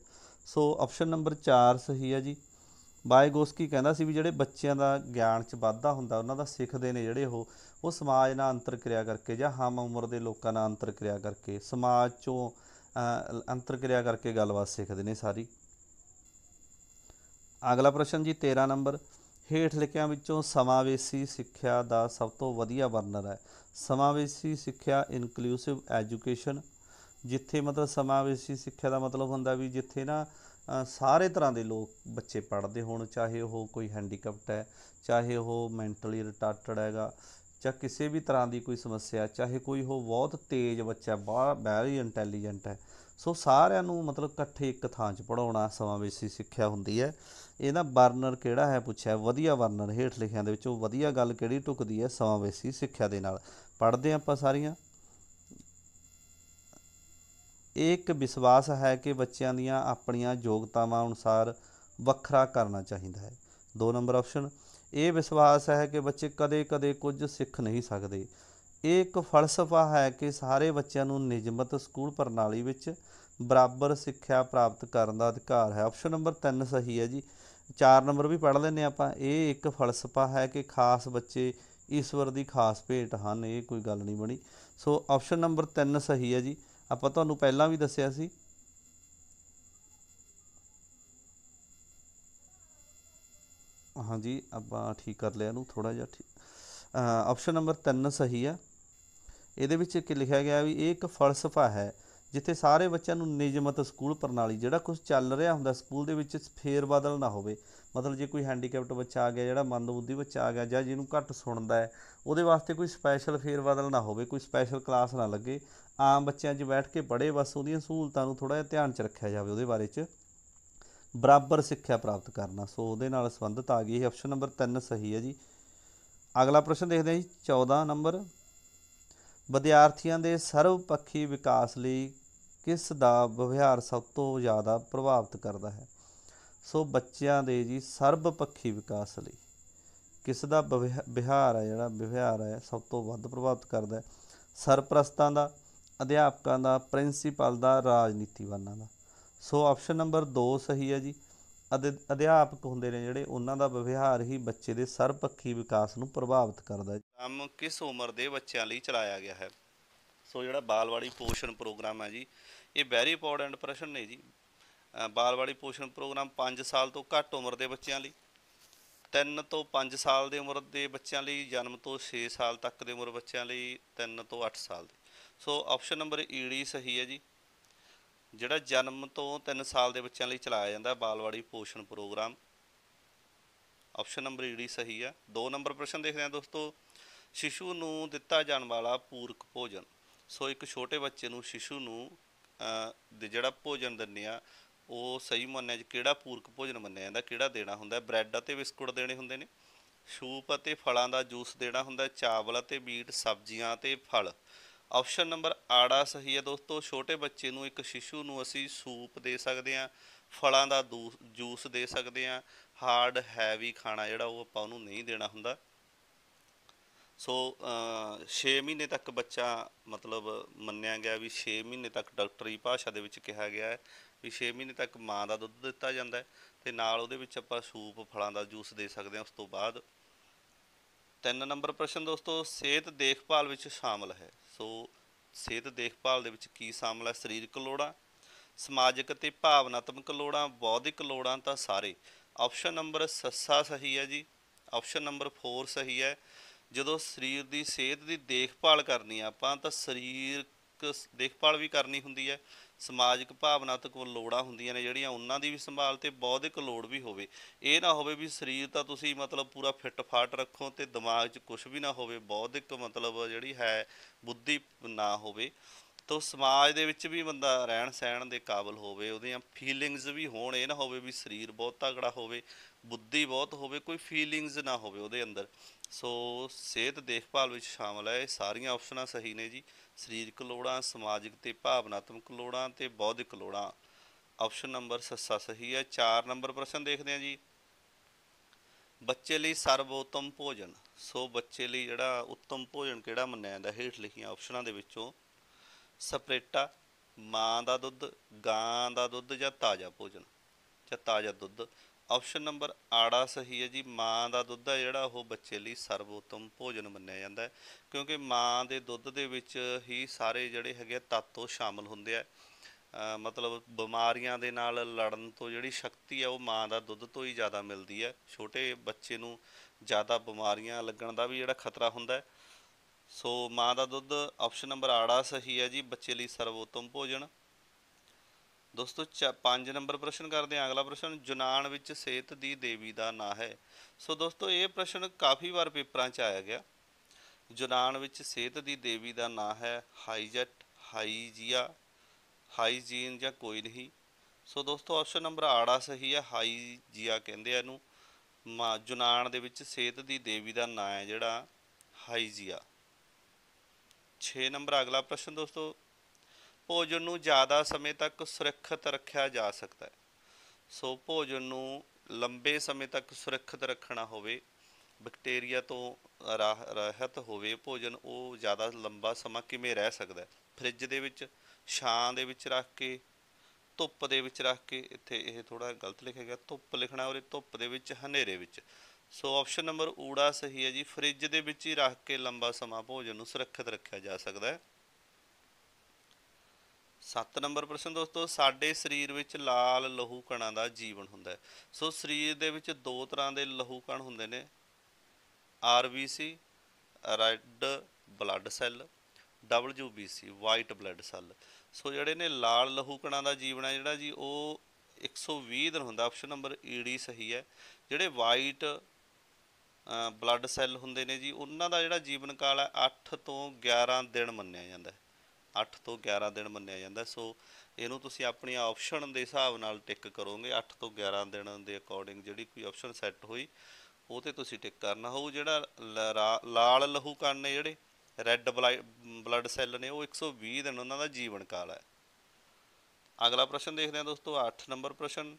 ਸੋ ਆਪਸ਼ਨ ਨੰਬਰ 4 ਸਹੀ ਹੈ ਜੀ ਵਾਇਗੋਸਕੀ ਕਹਿੰਦਾ ਸੀ ਵੀ ਜਿਹੜੇ ਬੱਚਿਆਂ ਦਾ ਗਿਆਨ 'ਚ ਵਾਧਾ ਹੁੰਦਾ ਉਹਨਾਂ ਦਾ ਸਿੱਖਦੇ ਨੇ ਜਿਹੜੇ ਉਹ ਉਹ ਸਮਾਜ ਨਾਲ ਅੰਤਰਕਿਰਿਆ ਕਰਕੇ ਜਾਂ ਹਮ ਉਮਰ ਦੇ ਲੋਕਾਂ ਨਾਲ ਅੰਤਰਕਿਰਿਆ ਕਰਕੇ ਸਮਾਜ 'ਚੋਂ ਅੰਤਰਕਿਰਿਆ ਕਰਕੇ ਗੱਲਬਾਤ ਸਿੱਖਦੇ ਨੇ ਸਾਰੀ ਅਗਲਾ ਪ੍ਰਸ਼ਨ ਜੀ 13 ਨੰਬਰ ਹੇਠ ਲਿਖਿਆਂ ਵਿੱਚੋਂ ਸਮਾਵੇਸੀ ਸਿੱਖਿਆ ਦਾ ਸਭ ਤੋਂ ਵਧੀਆ ਵਰਨਰ ਹੈ ਸਮਾਵੇਸੀ ਸਿੱਖਿਆ ਇਨਕਲੂਸਿਵ ਐਜੂਕੇਸ਼ਨ ਜਿੱਥੇ ਮਤਲਬ ਸਮਾਵੇਸੀ ਸਿੱਖਿਆ ਦਾ ਮਤਲਬ ਹੁੰਦਾ ਵੀ ਜਿੱਥੇ ਨਾ ਸਾਰੇ ਤਰ੍ਹਾਂ ਦੇ ਲੋਕ ਬੱਚੇ ਪੜ੍ਹਦੇ ਹੋਣ ਚਾਹੇ ਉਹ ਕੋਈ ਹੈਂਡੀਕੈਪਟ ਹੈ ਚਾਹੇ ਉਹ ਮੈਂਟਲੀ ਰਿਟਾਰਟਡ ਹੈਗਾ ਜਾਂ ਕਿਸੇ ਵੀ ਤਰ੍ਹਾਂ ਦੀ ਕੋਈ ਸਮੱਸਿਆ ਚਾਹੇ ਕੋਈ ਉਹ ਬਹੁਤ ਤੇਜ਼ ਬੱਚਾ ਬਾਹਰ ਬੈਰੀ ਇੰਟੈਲੀਜੈਂਟ ਹੈ ਸੋ ਸਾਰਿਆਂ ਨੂੰ ਮਤਲਬ ਇਕੱਠੇ ਇੱਕ ਥਾਂ 'ਚ ਪੜਾਉਣਾ ਸਮਾਵੇਸ਼ੀ ਸਿੱਖਿਆ ਹੁੰਦੀ ਹੈ ਇਹਦਾ ਵਰਨਰ ਕਿਹੜਾ ਹੈ ਪੁੱਛਿਆ ਵਧੀਆ ਵਰਨਰ ਹੇਠ ਲਿਖਿਆਂ ਦੇ ਵਿੱਚੋਂ ਵਧੀਆ ਗੱਲ ਕਿਹੜੀ ਟੁਕਦੀ ਹੈ ਸਮਾਵੇਸ਼ੀ ਸਿੱਖਿਆ ਦੇ ਨਾਲ ਪੜ੍ਹਦੇ ਆਪਾਂ ਸਾਰੀਆਂ ਇੱਕ ਵਿਸ਼ਵਾਸ ਹੈ ਕਿ ਬੱਚਿਆਂ ਦੀਆਂ ਆਪਣੀਆਂ ਯੋਗਤਾਵਾਂ ਅਨੁਸਾਰ ਵੱਖਰਾ ਕਰਨਾ ਚਾਹੀਦਾ ਹੈ ਦੋ ਨੰਬਰ ਆਪਸ਼ਨ ਇਹ ਵਿਸ਼ਵਾਸ ਹੈ ਕਿ ਬੱਚੇ ਕਦੇ-ਕਦੇ ਕੁਝ ਸਿੱਖ ਨਹੀਂ ਸਕਦੇ ਇੱਕ ਫਲਸਫਾ ਹੈ ਕਿ ਸਾਰੇ ਬੱਚਿਆਂ ਨੂੰ ਨਿਯਮਤ ਸਕੂਲ ਪ੍ਰਣਾਲੀ ਵਿੱਚ ਬਰਾਬਰ ਸਿੱਖਿਆ ਪ੍ਰਾਪਤ ਕਰਨ ਦਾ ਅਧਿਕਾਰ ਹੈ ਆਪਸ਼ਨ ਨੰਬਰ 3 ਸਹੀ ਹੈ ਜੀ 4 ਨੰਬਰ ਵੀ ਪੜ੍ਹ ਲੈਨੇ ਆਪਾਂ ਇਹ ਇੱਕ ਫਲਸਫਾ ਹੈ ਕਿ ਖਾਸ ਬੱਚੇ ਈਸ਼ਵਰ ਦੀ ਖਾਸ ਭੇਟ ਹਨ ਇਹ ਕੋਈ ਗੱਲ ਨਹੀਂ ਬਣੀ ਸੋ ਆਪਸ਼ਨ ਨੰਬਰ 3 ਸਹੀ ਹੈ ਜੀ ਆਪਾਂ ਤੁਹਾਨੂੰ ਪਹਿਲਾਂ ਵੀ ਦੱਸਿਆ ਸੀ ਹਾਂਜੀ ਆਪਾਂ ਠੀਕ ਕਰ ਲਿਆ ਇਹਨੂੰ ਥੋੜਾ ਜਿਹਾ ਆਪਸ਼ਨ ਨੰਬਰ 3 ਸਹੀ ਹੈ ਇਹਦੇ ਵਿੱਚ ਇੱਕ ਲਿਖਿਆ ਗਿਆ ਵੀ ਇਹ ਇੱਕ ਫਲਸਫਾ ਹੈ ਜਿੱਥੇ ਸਾਰੇ ਬੱਚਿਆਂ ਨੂੰ ਨਿਯਮਤ ਸਕੂਲ ਪ੍ਰਣਾਲੀ ਜਿਹੜਾ ਕੁਝ ਚੱਲ ਰਿਹਾ ਹੁੰਦਾ ਸਕੂਲ ਦੇ ਵਿੱਚ ਫੇਰ ਬਦਲ ਨਾ ਹੋਵੇ ਮਤਲਬ ਜੇ ਕੋਈ ਹੈਂਡੀਕੈਪਟ ਬੱਚਾ ਆ ਗਿਆ ਜਿਹੜਾ ਮੰਦਬੁੱਧੀ ਬੱਚਾ ਆ ਗਿਆ ਜਾਂ ਜਿਹਨੂੰ ਘੱਟ ਸੁਣਦਾ ਹੈ ਉਹਦੇ ਵਾਸਤੇ ਕੋਈ ਸਪੈਸ਼ਲ ਫੇਰ ਬਦਲ ਨਾ ਹੋਵੇ ਕੋਈ ਸਪੈਸ਼ਲ ਕਲਾਸ ਨਾ ਲੱਗੇ ਆਮ ਬੱਚਿਆਂ 'ਚ ਬੈਠ ਕੇ ਪੜ੍ਹੇ ਬਸ ਉਹਦੀਆਂ ਸਹੂਲਤਾਂ ਨੂੰ ਥੋੜਾ ਜਿਹਾ ਧਿਆਨ 'ਚ ਰੱਖਿਆ ਜਾਵੇ ਉਹਦੇ ਬਾਰੇ 'ਚ ਬਰਾਬਰ ਸਿੱਖਿਆ ਪ੍ਰਾਪਤ ਕਰਨਾ ਸੋ ਉਹਦੇ ਨਾਲ ਸੰਬੰਧਤ ਆ ਗਈ ਇਹ ਆਪਸ਼ਨ ਨੰਬਰ 3 ਸਹੀ ਹੈ ਜੀ ਅਗਲਾ ਪ੍ਰਸ਼ਨ ਦੇਖਦੇ ਹਾਂ ਜੀ 14 ਨੰਬਰ ਵਿਦਿਆਰਥੀਆਂ ਦੇ ਸਰਵਪੱਖੀ ਵਿਕਾਸ ਲਈ ਕਿਸ ਦਾ ਵਿਵਹਾਰ ਸਭ ਤੋਂ ਜ਼ਿਆਦਾ ਪ੍ਰਭਾਵਿਤ ਕਰਦਾ ਹੈ ਸੋ ਬੱਚਿਆਂ ਦੇ ਜੀ ਸਰਵਪੱਖੀ ਵਿਕਾਸ ਲਈ ਕਿਸ ਦਾ ਵਿਹਾਰ ਹੈ ਜਿਹੜਾ ਵਿਹਾਰ ਹੈ ਸਭ ਤੋਂ ਵੱਧ ਪ੍ਰਭਾਵਿਤ ਕਰਦਾ ਹੈ ਸਰਪ੍ਰਸਤਾਂ ਦਾ ਅਧਿਆਪਕਾਂ ਦਾ ਪ੍ਰਿੰਸੀਪਲ ਦਾ ਰਾਜਨੀਤੀਵਾਨਾਂ ਦਾ ਸੋ ਆਪਸ਼ਨ ਨੰਬਰ 2 ਸਹੀ ਹੈ ਜੀ ਅਧਿਆਪਕ ਹੁੰਦੇ ਨੇ ਜਿਹੜੇ ਉਹਨਾਂ ਦਾ ਵਿਵਹਾਰ ਹੀ ਬੱਚੇ ਦੇ ਸਰਪੱਖੀ ਵਿਕਾਸ ਨੂੰ ਪ੍ਰਭਾਵਿਤ ਕਰਦਾ ਹੈ ਕੰਮ ਕਿਸ ਉਮਰ ਦੇ ਬੱਚਿਆਂ ਲਈ ਚਲਾਇਆ ਗਿਆ ਹੈ ਸੋ ਜਿਹੜਾ ਬਾਲਵਾੜੀ ਪੋਸ਼ਣ ਪ੍ਰੋਗਰਾਮ ਹੈ ਜੀ ਇਹ ਵੈਰੀ ਇੰਪੋਰਟੈਂਟ ਪ੍ਰਸ਼ਨ ਨੇ ਜੀ ਬਾਲਵਾੜੀ ਪੋਸ਼ਣ ਪ੍ਰੋਗਰਾਮ 5 ਸਾਲ ਤੋਂ ਘੱਟ ਉਮਰ ਦੇ ਬੱਚਿਆਂ ਲਈ 3 ਤੋਂ 5 ਸਾਲ ਦੀ ਉਮਰ ਦੇ ਬੱਚਿਆਂ ਲਈ ਜਨਮ ਤੋਂ 6 ਸਾਲ ਤੱਕ ਦੇ ਉਮਰ ਬੱਚਿਆਂ ਲਈ 3 ਤੋਂ 8 ਸਾਲ ਦੇ so option number E D ਸਹੀ ਹੈ ਜੀ ਜਿਹੜਾ ਜਨਮ ਤੋਂ 3 ਸਾਲ ਦੇ ਬੱਚਿਆਂ ਲਈ ਚਲਾਇਆ ਜਾਂਦਾ ਬਾਲਵਾੜੀ ਪੋਸ਼ਣ ਪ੍ਰੋਗਰਾਮ ਆਪਸ਼ਨ ਨੰਬਰ ਈਡੀ ਸਹੀ ਆ 2 ਨੰਬਰ ਪ੍ਰਸ਼ਨ ਦੇਖਦੇ ਹਾਂ ਦੋਸਤੋ ਸ਼ਿਸ਼ੂ ਨੂੰ ਦਿੱਤਾ ਜਾਣ ਵਾਲਾ ਪੂਰਕ ਭੋਜਨ ਸੋ ਇੱਕ ਛੋਟੇ ਬੱਚੇ ਨੂੰ ਸ਼ਿਸ਼ੂ ਨੂੰ ਦੇ ਜਿਹੜਾ ਭੋਜਨ ਦਿੰਨੇ ਆ ਉਹ ਸਹੀ ਮੰਨਿਆ ਜ ਕਿਹੜਾ ਪੂਰਕ ਭੋਜਨ ਮੰਨਿਆ ਜਾਂਦਾ ਕਿਹੜਾ ਦੇਣਾ ਹੁੰਦਾ ਬ੍ਰੈਡ ਅਤੇ ਬਿਸਕੁਟ ਦੇਣੇ ਹੁੰਦੇ ਨੇ ਸੂਪ ਅਤੇ ਫਲਾਂ ਦਾ ਜੂਸ ਦੇਣਾ ਹੁੰਦਾ ਚਾਵਲ ਅਤੇ ਬੀਟ ਸਬਜ਼ੀਆਂ ਅਤੇ ਫਲ ਆਪਸ਼ਨ ਨੰਬਰ ਆੜਾ ਸਹੀ ਹੈ ਦੋਸਤੋ ਛੋਟੇ ਬੱਚੇ ਨੂੰ ਇੱਕ ਸ਼ਿਸ਼ੂ ਨੂੰ ਅਸੀਂ ਸੂਪ ਦੇ ਸਕਦੇ ਹਾਂ ਫਲਾਂ ਦਾ ਜੂਸ ਦੇ ਸਕਦੇ ਹਾਂ ਹਾਰਡ ਹੈਵੀ ਖਾਣਾ ਜਿਹੜਾ ਉਹ ਆਪਾਂ ਉਹਨੂੰ ਨਹੀਂ ਦੇਣਾ ਹੁੰਦਾ ਸੋ 6 ਮਹੀਨੇ ਤੱਕ ਬੱਚਾ ਮਤਲਬ ਮੰਨਿਆ ਗਿਆ ਵੀ 6 ਮਹੀਨੇ ਤੱਕ ਡਾਕਟਰੀ ਭਾਸ਼ਾ ਦੇ ਵਿੱਚ ਕਿਹਾ ਗਿਆ ਹੈ ਵੀ 6 ਮਹੀਨੇ ਤੱਕ ਮਾਂ ਦਾ ਦੁੱਧ ਦਿੱਤਾ ਜਾਂਦਾ ਤੇ ਨਾਲ ਉਹਦੇ ਵਿੱਚ ਆਪਾਂ ਸੂਪ ਫਲਾਂ ਦਾ ਜੂਸ ਦੇ ਸਕਦੇ ਹਾਂ ਉਸ ਤੋਂ ਬਾਅਦ 3 ਨੰਬਰ ਪ੍ਰਸ਼ਨ ਦੋਸਤੋ ਸਿਹਤ ਦੇਖਭਾਲ ਵਿੱਚ ਸ਼ਾਮਲ ਹੈ ਸੋ ਸਿਹਤ ਦੇਖਭਾਲ ਦੇ ਵਿੱਚ ਕੀ ਸ਼ਾਮਲ ਹੈ ਸਰੀਰਕ ਲੋੜਾਂ ਸਮਾਜਿਕ ਤੇ ਭਾਵਨਾਤਮਕ ਲੋੜਾਂ ਬੌਧਿਕ ਲੋੜਾਂ ਤਾਂ ਸਾਰੇ ਆਪਸ਼ਨ ਨੰਬਰ 7 ਸਹੀ ਹੈ ਜੀ ਆਪਸ਼ਨ ਨੰਬਰ 4 ਸਹੀ ਹੈ ਜਦੋਂ ਸਰੀਰ ਦੀ ਸਿਹਤ ਦੀ ਦੇਖਭਾਲ ਕਰਨੀ ਆਪਾਂ ਤਾਂ ਸਰੀਰਕ ਦੇਖਭਾਲ ਵੀ ਕਰਨੀ ਹੁੰਦੀ ਹੈ ਸਮਾਜਿਕ ਭਾਵਨਾਤਮਕ ਲੋੜਾਂ ਹੁੰਦੀਆਂ ਨੇ ਜਿਹੜੀਆਂ ਉਹਨਾਂ ਦੀ ਵੀ ਸੰਭਾਲ ਤੇ ਬੌਧਿਕ ਲੋੜ ਵੀ ਹੋਵੇ ਇਹ ਨਾ ਹੋਵੇ ਵੀ ਸਰੀਰ ਤਾਂ ਤੁਸੀਂ ਮਤਲਬ ਪੂਰਾ ਫਿੱਟ ਫਾਟ ਰੱਖੋ ਤੇ ਦਿਮਾਗ 'ਚ ਕੁਝ ਵੀ ਨਾ ਹੋਵੇ ਬੌਧਿਕ ਮਤਲਬ ਜਿਹੜੀ ਹੈ ਬੁੱਧੀ ਨਾ ਹੋਵੇ ਤੋ ਸਮਾਜ ਦੇ ਵਿੱਚ ਵੀ ਬੰਦਾ ਰਹਿਣ ਸਹਿਣ ਦੇ ਕਾਬਿਲ ਹੋਵੇ ਉਹਦੀਆਂ ਫੀਲਿੰਗਸ ਵੀ ਹੋਣ ਇਹ ਨਾ ਹੋਵੇ ਵੀ ਸਰੀਰ ਬਹੁਤ ਤਗੜਾ ਹੋਵੇ ਬੁੱਧੀ ਬਹੁਤ ਹੋਵੇ ਕੋਈ ਫੀਲਿੰਗਸ ਨਾ ਹੋਵੇ ਉਹਦੇ ਅੰਦਰ ਸੋ ਸਿਹਤ ਦੇਖਭਾਲ ਵਿੱਚ ਸ਼ਾਮਲ ਹੈ ਸਾਰੀਆਂ ਆਪਸ਼ਨਾਂ ਸਹੀ ਨੇ ਜੀ ਸਰੀਰਕ ਲੋੜਾਂ ਸਮਾਜਿਕ ਤੇ ਭਾਵਨਾਤਮਕ ਲੋੜਾਂ ਤੇ ਬੌਧਿਕ ਲੋੜਾਂ ਆਪਸ਼ਨ ਨੰਬਰ ਸੱਸਾ ਸਹੀ ਹੈ 4 ਨੰਬਰ ਪ੍ਰਸ਼ਨ ਦੇਖਦੇ ਹਾਂ ਜੀ ਬੱਚੇ ਲਈ ਸਰਵੋਤਮ ਭੋਜਨ ਸੋ ਬੱਚੇ ਲਈ ਜਿਹੜਾ ਉੱਤਮ ਭੋਜਨ ਕਿਹੜਾ ਮੰਨਿਆ ਜਾਂਦਾ ਹੇਠ ਲਿਖੀਆਂ ਆਪਸ਼ਨਾਂ ਦੇ ਵਿੱਚੋਂ ਸਪਰੇਟਾ ਮਾਂ ਦਾ ਦੁੱਧ ਗਾਂ ਦਾ ਦੁੱਧ ਜਾਂ ਤਾਜ਼ਾ ਭੋਜਨ ਜਾਂ ਤਾਜ਼ਾ ਦੁੱਧ ਆਪਸ਼ਨ ਨੰਬਰ ਆੜਾ ਸਹੀ ਹੈ ਜੀ ਮਾਂ ਦਾ ਦੁੱਧ ਹੈ ਜਿਹੜਾ ਉਹ ਬੱਚੇ ਲਈ ਸਰਵੋਤਮ ਭੋਜਨ ਮੰਨਿਆ ਜਾਂਦਾ ਹੈ ਕਿਉਂਕਿ ਮਾਂ ਦੇ ਦੁੱਧ ਦੇ ਵਿੱਚ ਹੀ ਸਾਰੇ ਜਿਹੜੇ ਹੈਗੇ ਤੱਤੋ ਸ਼ਾਮਲ ਹੁੰਦੇ ਆ ਮਤਲਬ ਬਿਮਾਰੀਆਂ ਦੇ ਨਾਲ ਲੜਨ ਤੋਂ ਜਿਹੜੀ ਸ਼ਕਤੀ ਹੈ ਉਹ ਮਾਂ ਦਾ ਦੁੱਧ ਤੋਂ ਹੀ ਜ਼ਿਆਦਾ ਮਿਲਦੀ ਹੈ ਛੋਟੇ ਬੱਚੇ ਨੂੰ ਜ਼ਿਆਦਾ ਬਿਮਾਰੀਆਂ ਲੱਗਣ ਦਾ ਵੀ ਜਿਹੜਾ ਖਤਰਾ ਹੁੰਦਾ ਸੋ ਮਾਂ ਦਾ ਦੁੱਧ ਆਪਸ਼ਨ ਨੰਬਰ ਆੜਾ ਸਹੀ ਹੈ ਜੀ ਬੱਚੇ ਲਈ ਸਰਵੋਤਮ ਭੋਜਨ ਦੋਸਤੋ 5 ਨੰਬਰ ਪ੍ਰਸ਼ਨ ਕਰਦੇ ਆਂ ਅਗਲਾ ਪ੍ਰਸ਼ਨ ਜੁਨਾਨ ਵਿੱਚ ਸਿਹਤ ਦੀ ਦੇਵੀ ਦਾ ਨਾਂ ਹੈ ਸੋ ਦੋਸਤੋ ਇਹ ਪ੍ਰਸ਼ਨ ਕਾਫੀ ਵਾਰ ਪੇਪਰਾਂ 'ਚ ਆਇਆ ਗਿਆ ਜੁਨਾਨ ਵਿੱਚ ਸਿਹਤ ਦੀ ਦੇਵੀ ਦਾ ਨਾਂ ਹੈ ਹਾਈਜਟ ਹਾਈਜੀਆ ਹਾਈਜੀਨ ਜਾਂ ਕੋਈ ਨਹੀਂ ਸੋ ਦੋਸਤੋ ਆਪਸ਼ਨ ਨੰਬਰ ਆੜਾ ਸਹੀ ਹੈ ਹਾਈਜੀਆ ਕਹਿੰਦੇ ਆ ਇਹਨੂੰ ਜੁਨਾਨ ਦੇ ਵਿੱਚ ਸਿਹਤ ਦੀ ਦੇਵੀ ਦਾ ਨਾਂ ਹੈ ਜਿਹੜਾ ਹਾਈਜੀਆ 6 ਨੰਬਰ ਅਗਲਾ ਪ੍ਰਸ਼ਨ ਦੋਸਤੋ ਭੋਜਨ ਨੂੰ ਜ਼ਿਆਦਾ ਸਮੇਂ ਤੱਕ ਸੁਰੱਖਿਅਤ ਰੱਖਿਆ ਜਾ ਸਕਦਾ ਹੈ ਸੋ ਭੋਜਨ ਨੂੰ ਲੰਬੇ ਸਮੇਂ ਤੱਕ ਸੁਰੱਖਿਅਤ ਰੱਖਣਾ ਹੋਵੇ ਬੈਕਟੀਰੀਆ ਤੋਂ ਰਹਿਤ ਹੋਵੇ ਭੋਜਨ ਉਹ ਜ਼ਿਆਦਾ ਲੰਬਾ ਸਮਾਂ ਕਿਵੇਂ ਰਹਿ ਸਕਦਾ ਹੈ ਫ੍ਰਿਜ ਦੇ ਵਿੱਚ ਛਾਂ ਦੇ ਵਿੱਚ ਰੱਖ ਕੇ ਧੁੱਪ ਦੇ ਵਿੱਚ ਰੱਖ ਕੇ ਇੱਥੇ ਇਹ ਥੋੜਾ ਗਲਤ ਲਿਖਿਆ ਗਿਆ ਧੁੱਪ ਲਿਖਣਾ ਔਰ ਧੁੱਪ ਦੇ ਵਿੱਚ ਹਨੇਰੇ ਵਿੱਚ ਸੋ ਆਪਸ਼ਨ ਨੰਬਰ ਊੜਾ ਸਹੀ ਹੈ ਜੀ ਫ੍ਰਿਜ ਦੇ ਵਿੱਚ ਹੀ ਰੱਖ ਕੇ ਲੰਬਾ ਸਮਾਂ ਭੋਜਨ ਨੂੰ ਸੁਰੱਖਿਅਤ ਰੱਖਿਆ ਜਾ ਸਕਦਾ ਹੈ 7 ਨੰਬਰ ਪ੍ਰਸ਼ਨ ਦੋਸਤੋ ਸਾਡੇ ਸਰੀਰ ਵਿੱਚ ਲਾਲ ਲਹੂ ਕਣਾਂ ਦਾ ਜੀਵਨ ਹੁੰਦਾ ਸੋ ਸਰੀਰ ਦੇ ਵਿੱਚ ਦੋ ਤਰ੍ਹਾਂ ਦੇ ਲਹੂ ਕਣ ਹੁੰਦੇ ਨੇ RBC red blood cell WBC white blood cell so ਜਿਹੜੇ ਨੇ ਲਾਲ ਲਹੂ ਕਣਾਂ ਦਾ ਜੀਵਨ ਹੈ ਜਿਹੜਾ ਜੀ ਉਹ 120 ਦਿਨ ਹੁੰਦਾ ਆਪਸ਼ਨ ਨੰਬਰ ਈਡੀ ਸਹੀ ਹੈ ਜਿਹੜੇ ਵਾਈਟ ਬਲੱਡ ਸੈੱਲ ਹੁੰਦੇ ਨੇ ਜੀ ਉਹਨਾਂ ਦਾ ਜਿਹੜਾ ਜੀਵਨ ਕਾਲ ਹੈ 8 ਤੋਂ 11 ਦਿਨ ਮੰਨਿਆ ਜਾਂਦਾ ਹੈ 8 ਤੋਂ 11 ਦਿਨ ਮੰਨਿਆ ਜਾਂਦਾ ਸੋ ਇਹਨੂੰ ਤੁਸੀਂ ਆਪਣੀ ਆਪਸ਼ਨ ਦੇ ਹਿਸਾਬ ਨਾਲ ਟਿਕ ਕਰੋਗੇ 8 ਤੋਂ 11 ਦਿਨ ਦੇ ਅਕੋਰਡਿੰਗ ਜਿਹੜੀ ਕੋਈ ਆਪਸ਼ਨ ਸੈੱਟ ਹੋਈ ਉਹ ਤੇ ਤੁਸੀਂ ਟਿਕ ਕਰਨਾ ਹੋਊ ਜਿਹੜਾ ਲਾਲ ਲਹੂ ਕਣ ਨੇ ਜਿਹੜੇ ਰੈੱਡ ਬਲੱਡ ਸੈੱਲ ਨੇ ਉਹ 120 ਦਿਨ ਉਹਨਾਂ ਦਾ ਜੀਵਨ ਕਾਲ ਹੈ ਅਗਲਾ ਪ੍ਰਸ਼ਨ ਦੇਖਦੇ ਹਾਂ ਦੋਸਤੋ 8 ਨੰਬਰ ਪ੍ਰਸ਼ਨ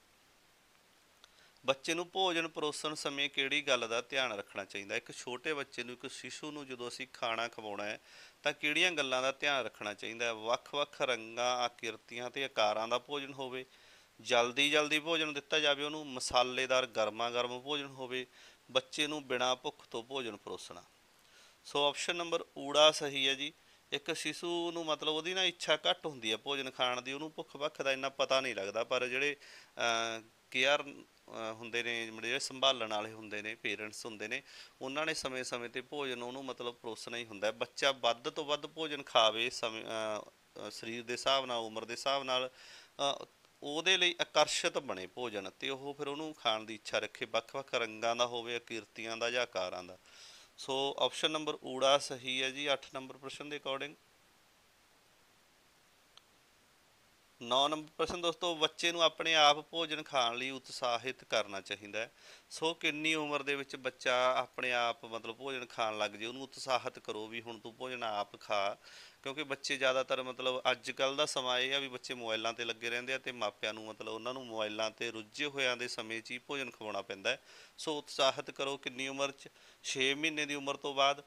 ਬੱਚੇ ਨੂੰ ਭੋਜਨ ਪਰੋਸਣ ਸਮੇਂ ਕਿਹੜੀ ਗੱਲ ਦਾ ਧਿਆਨ ਰੱਖਣਾ ਚਾਹੀਦਾ ਇੱਕ ਛੋਟੇ ਬੱਚੇ ਨੂੰ ਇੱਕ ਸ਼ਿਸ਼ੂ ਨੂੰ ਜਦੋਂ ਅਸੀਂ ਖਾਣਾ ਖਵਾਉਣਾ ਹੈ ਤਾਂ ਕਿਹੜੀਆਂ ਗੱਲਾਂ ਦਾ ਧਿਆਨ ਰੱਖਣਾ ਚਾਹੀਦਾ ਵੱਖ-ਵੱਖ ਰੰਗਾਂ ਆਕਿਰਤੀਆਂ ਤੇ ਆਕਾਰਾਂ ਦਾ ਭੋਜਨ ਹੋਵੇ ਜਲਦੀ-ਜਲਦੀ ਭੋਜਨ ਦਿੱਤਾ ਜਾਵੇ ਉਹਨੂੰ ਮਸਾਲੇਦਾਰ ਗਰਮਾ-ਗਰਮ ਭੋਜਨ ਹੋਵੇ ਬੱਚੇ ਨੂੰ ਬਿਨਾਂ ਭੁੱਖ ਤੋਂ ਭੋਜਨ ਪਰੋਸਣਾ ਸੋ ਆਪਸ਼ਨ ਨੰਬਰ ਊੜਾ ਸਹੀ ਹੈ ਜੀ ਇੱਕ ਸ਼ਿਸ਼ੂ ਨੂੰ ਮਤਲਬ ਉਹਦੀ ਨਾ ਇੱਛਾ ਘੱਟ ਹੁੰਦੀ ਹੈ ਭੋਜਨ ਖਾਣ ਦੀ ਉਹਨੂੰ ਭੁੱਖ-ਵੱਖ ਦਾ ਇੰਨਾ ਪਤਾ ਨਹੀਂ ਲੱਗਦਾ ਪਰ ਜਿਹੜੇ ਕੇਅਰ ਹੁੰਦੇ ਨੇ ਜਿਹੜੇ ਸੰਭਾਲਣ ਵਾਲੇ ਹੁੰਦੇ ਨੇ ਪੇਰੈਂਟਸ ਹੁੰਦੇ ਨੇ ਉਹਨਾਂ ਨੇ ਸਮੇਂ-ਸਮੇਂ ਤੇ ਭੋਜਨ ਉਹਨੂੰ ਮਤਲਬ ਪਰੋਸਣਾ ਹੀ ਹੁੰਦਾ ਬੱਚਾ ਵੱਧ ਤੋਂ ਵੱਧ ਭੋਜਨ ਖਾਵੇ ਸਰੀਰ ਦੇ ਹਿਸਾਬ ਨਾਲ ਉਮਰ ਦੇ ਹਿਸਾਬ ਨਾਲ ਉਹਦੇ ਲਈ ਆਕਰਸ਼ਿਤ ਬਣੇ ਭੋਜਨ ਤੇ ਉਹ ਫਿਰ ਉਹਨੂੰ ਖਾਣ ਦੀ ਇੱਛਾ ਰੱਖੇ ਵੱਖ-ਵੱਖ ਰੰਗਾਂ ਦਾ ਹੋਵੇ ਆਕ੍ਰਿਤੀਆਂ ਦਾ ਜਾਂ ਆਕਾਰਾਂ ਦਾ ਸੋ ਆਪਸ਼ਨ ਨੰਬਰ ਊੜਾ ਸਹੀ ਹੈ ਜੀ 8 ਨੰਬਰ ਪ੍ਰਸ਼ਨ ਦੇ ਅਕੋਰਡਿੰਗ 9 ਨੰਬਰ ਪ੍ਰਸ਼ਨ ਦੋਸਤੋ ਬੱਚੇ ਨੂੰ ਆਪਣੇ ਆਪ ਭੋਜਨ ਖਾਣ ਲਈ ਉਤਸ਼ਾਹਿਤ ਕਰਨਾ ਚਾਹੀਦਾ ਹੈ ਸੋ ਕਿੰਨੀ ਉਮਰ ਦੇ ਵਿੱਚ ਬੱਚਾ ਆਪਣੇ ਆਪ ਮਤਲਬ ਭੋਜਨ ਖਾਣ ਲੱਗ ਜੇ ਉਹਨੂੰ ਉਤਸ਼ਾਹਿਤ ਕਰੋ ਵੀ ਹੁਣ ਤੂੰ ਭੋਜਨ ਆਪ ਖਾ ਕਿਉਂਕਿ ਬੱਚੇ ਜ਼ਿਆਦਾਤਰ ਮਤਲਬ ਅੱਜ ਕੱਲ ਦਾ ਸਮਾਂ ਇਹ ਆ ਵੀ ਬੱਚੇ ਮੋਬਾਈਲਾਂ ਤੇ ਲੱਗੇ ਰਹਿੰਦੇ ਆ ਤੇ ਮਾਪਿਆਂ ਨੂੰ ਮਤਲਬ ਉਹਨਾਂ ਨੂੰ ਮੋਬਾਈਲਾਂ ਤੇ ਰੁੱਝੇ ਹੋਿਆਂ ਦੇ ਸਮੇਂ 'ਚ ਹੀ ਭੋਜਨ ਖਵਾਉਣਾ ਪੈਂਦਾ ਸੋ ਉਤਸ਼ਾਹਿਤ ਕਰੋ ਕਿੰਨੀ ਉਮਰ 'ਚ 6 ਮਹੀਨੇ ਦੀ ਉਮਰ ਤੋਂ ਬਾਅਦ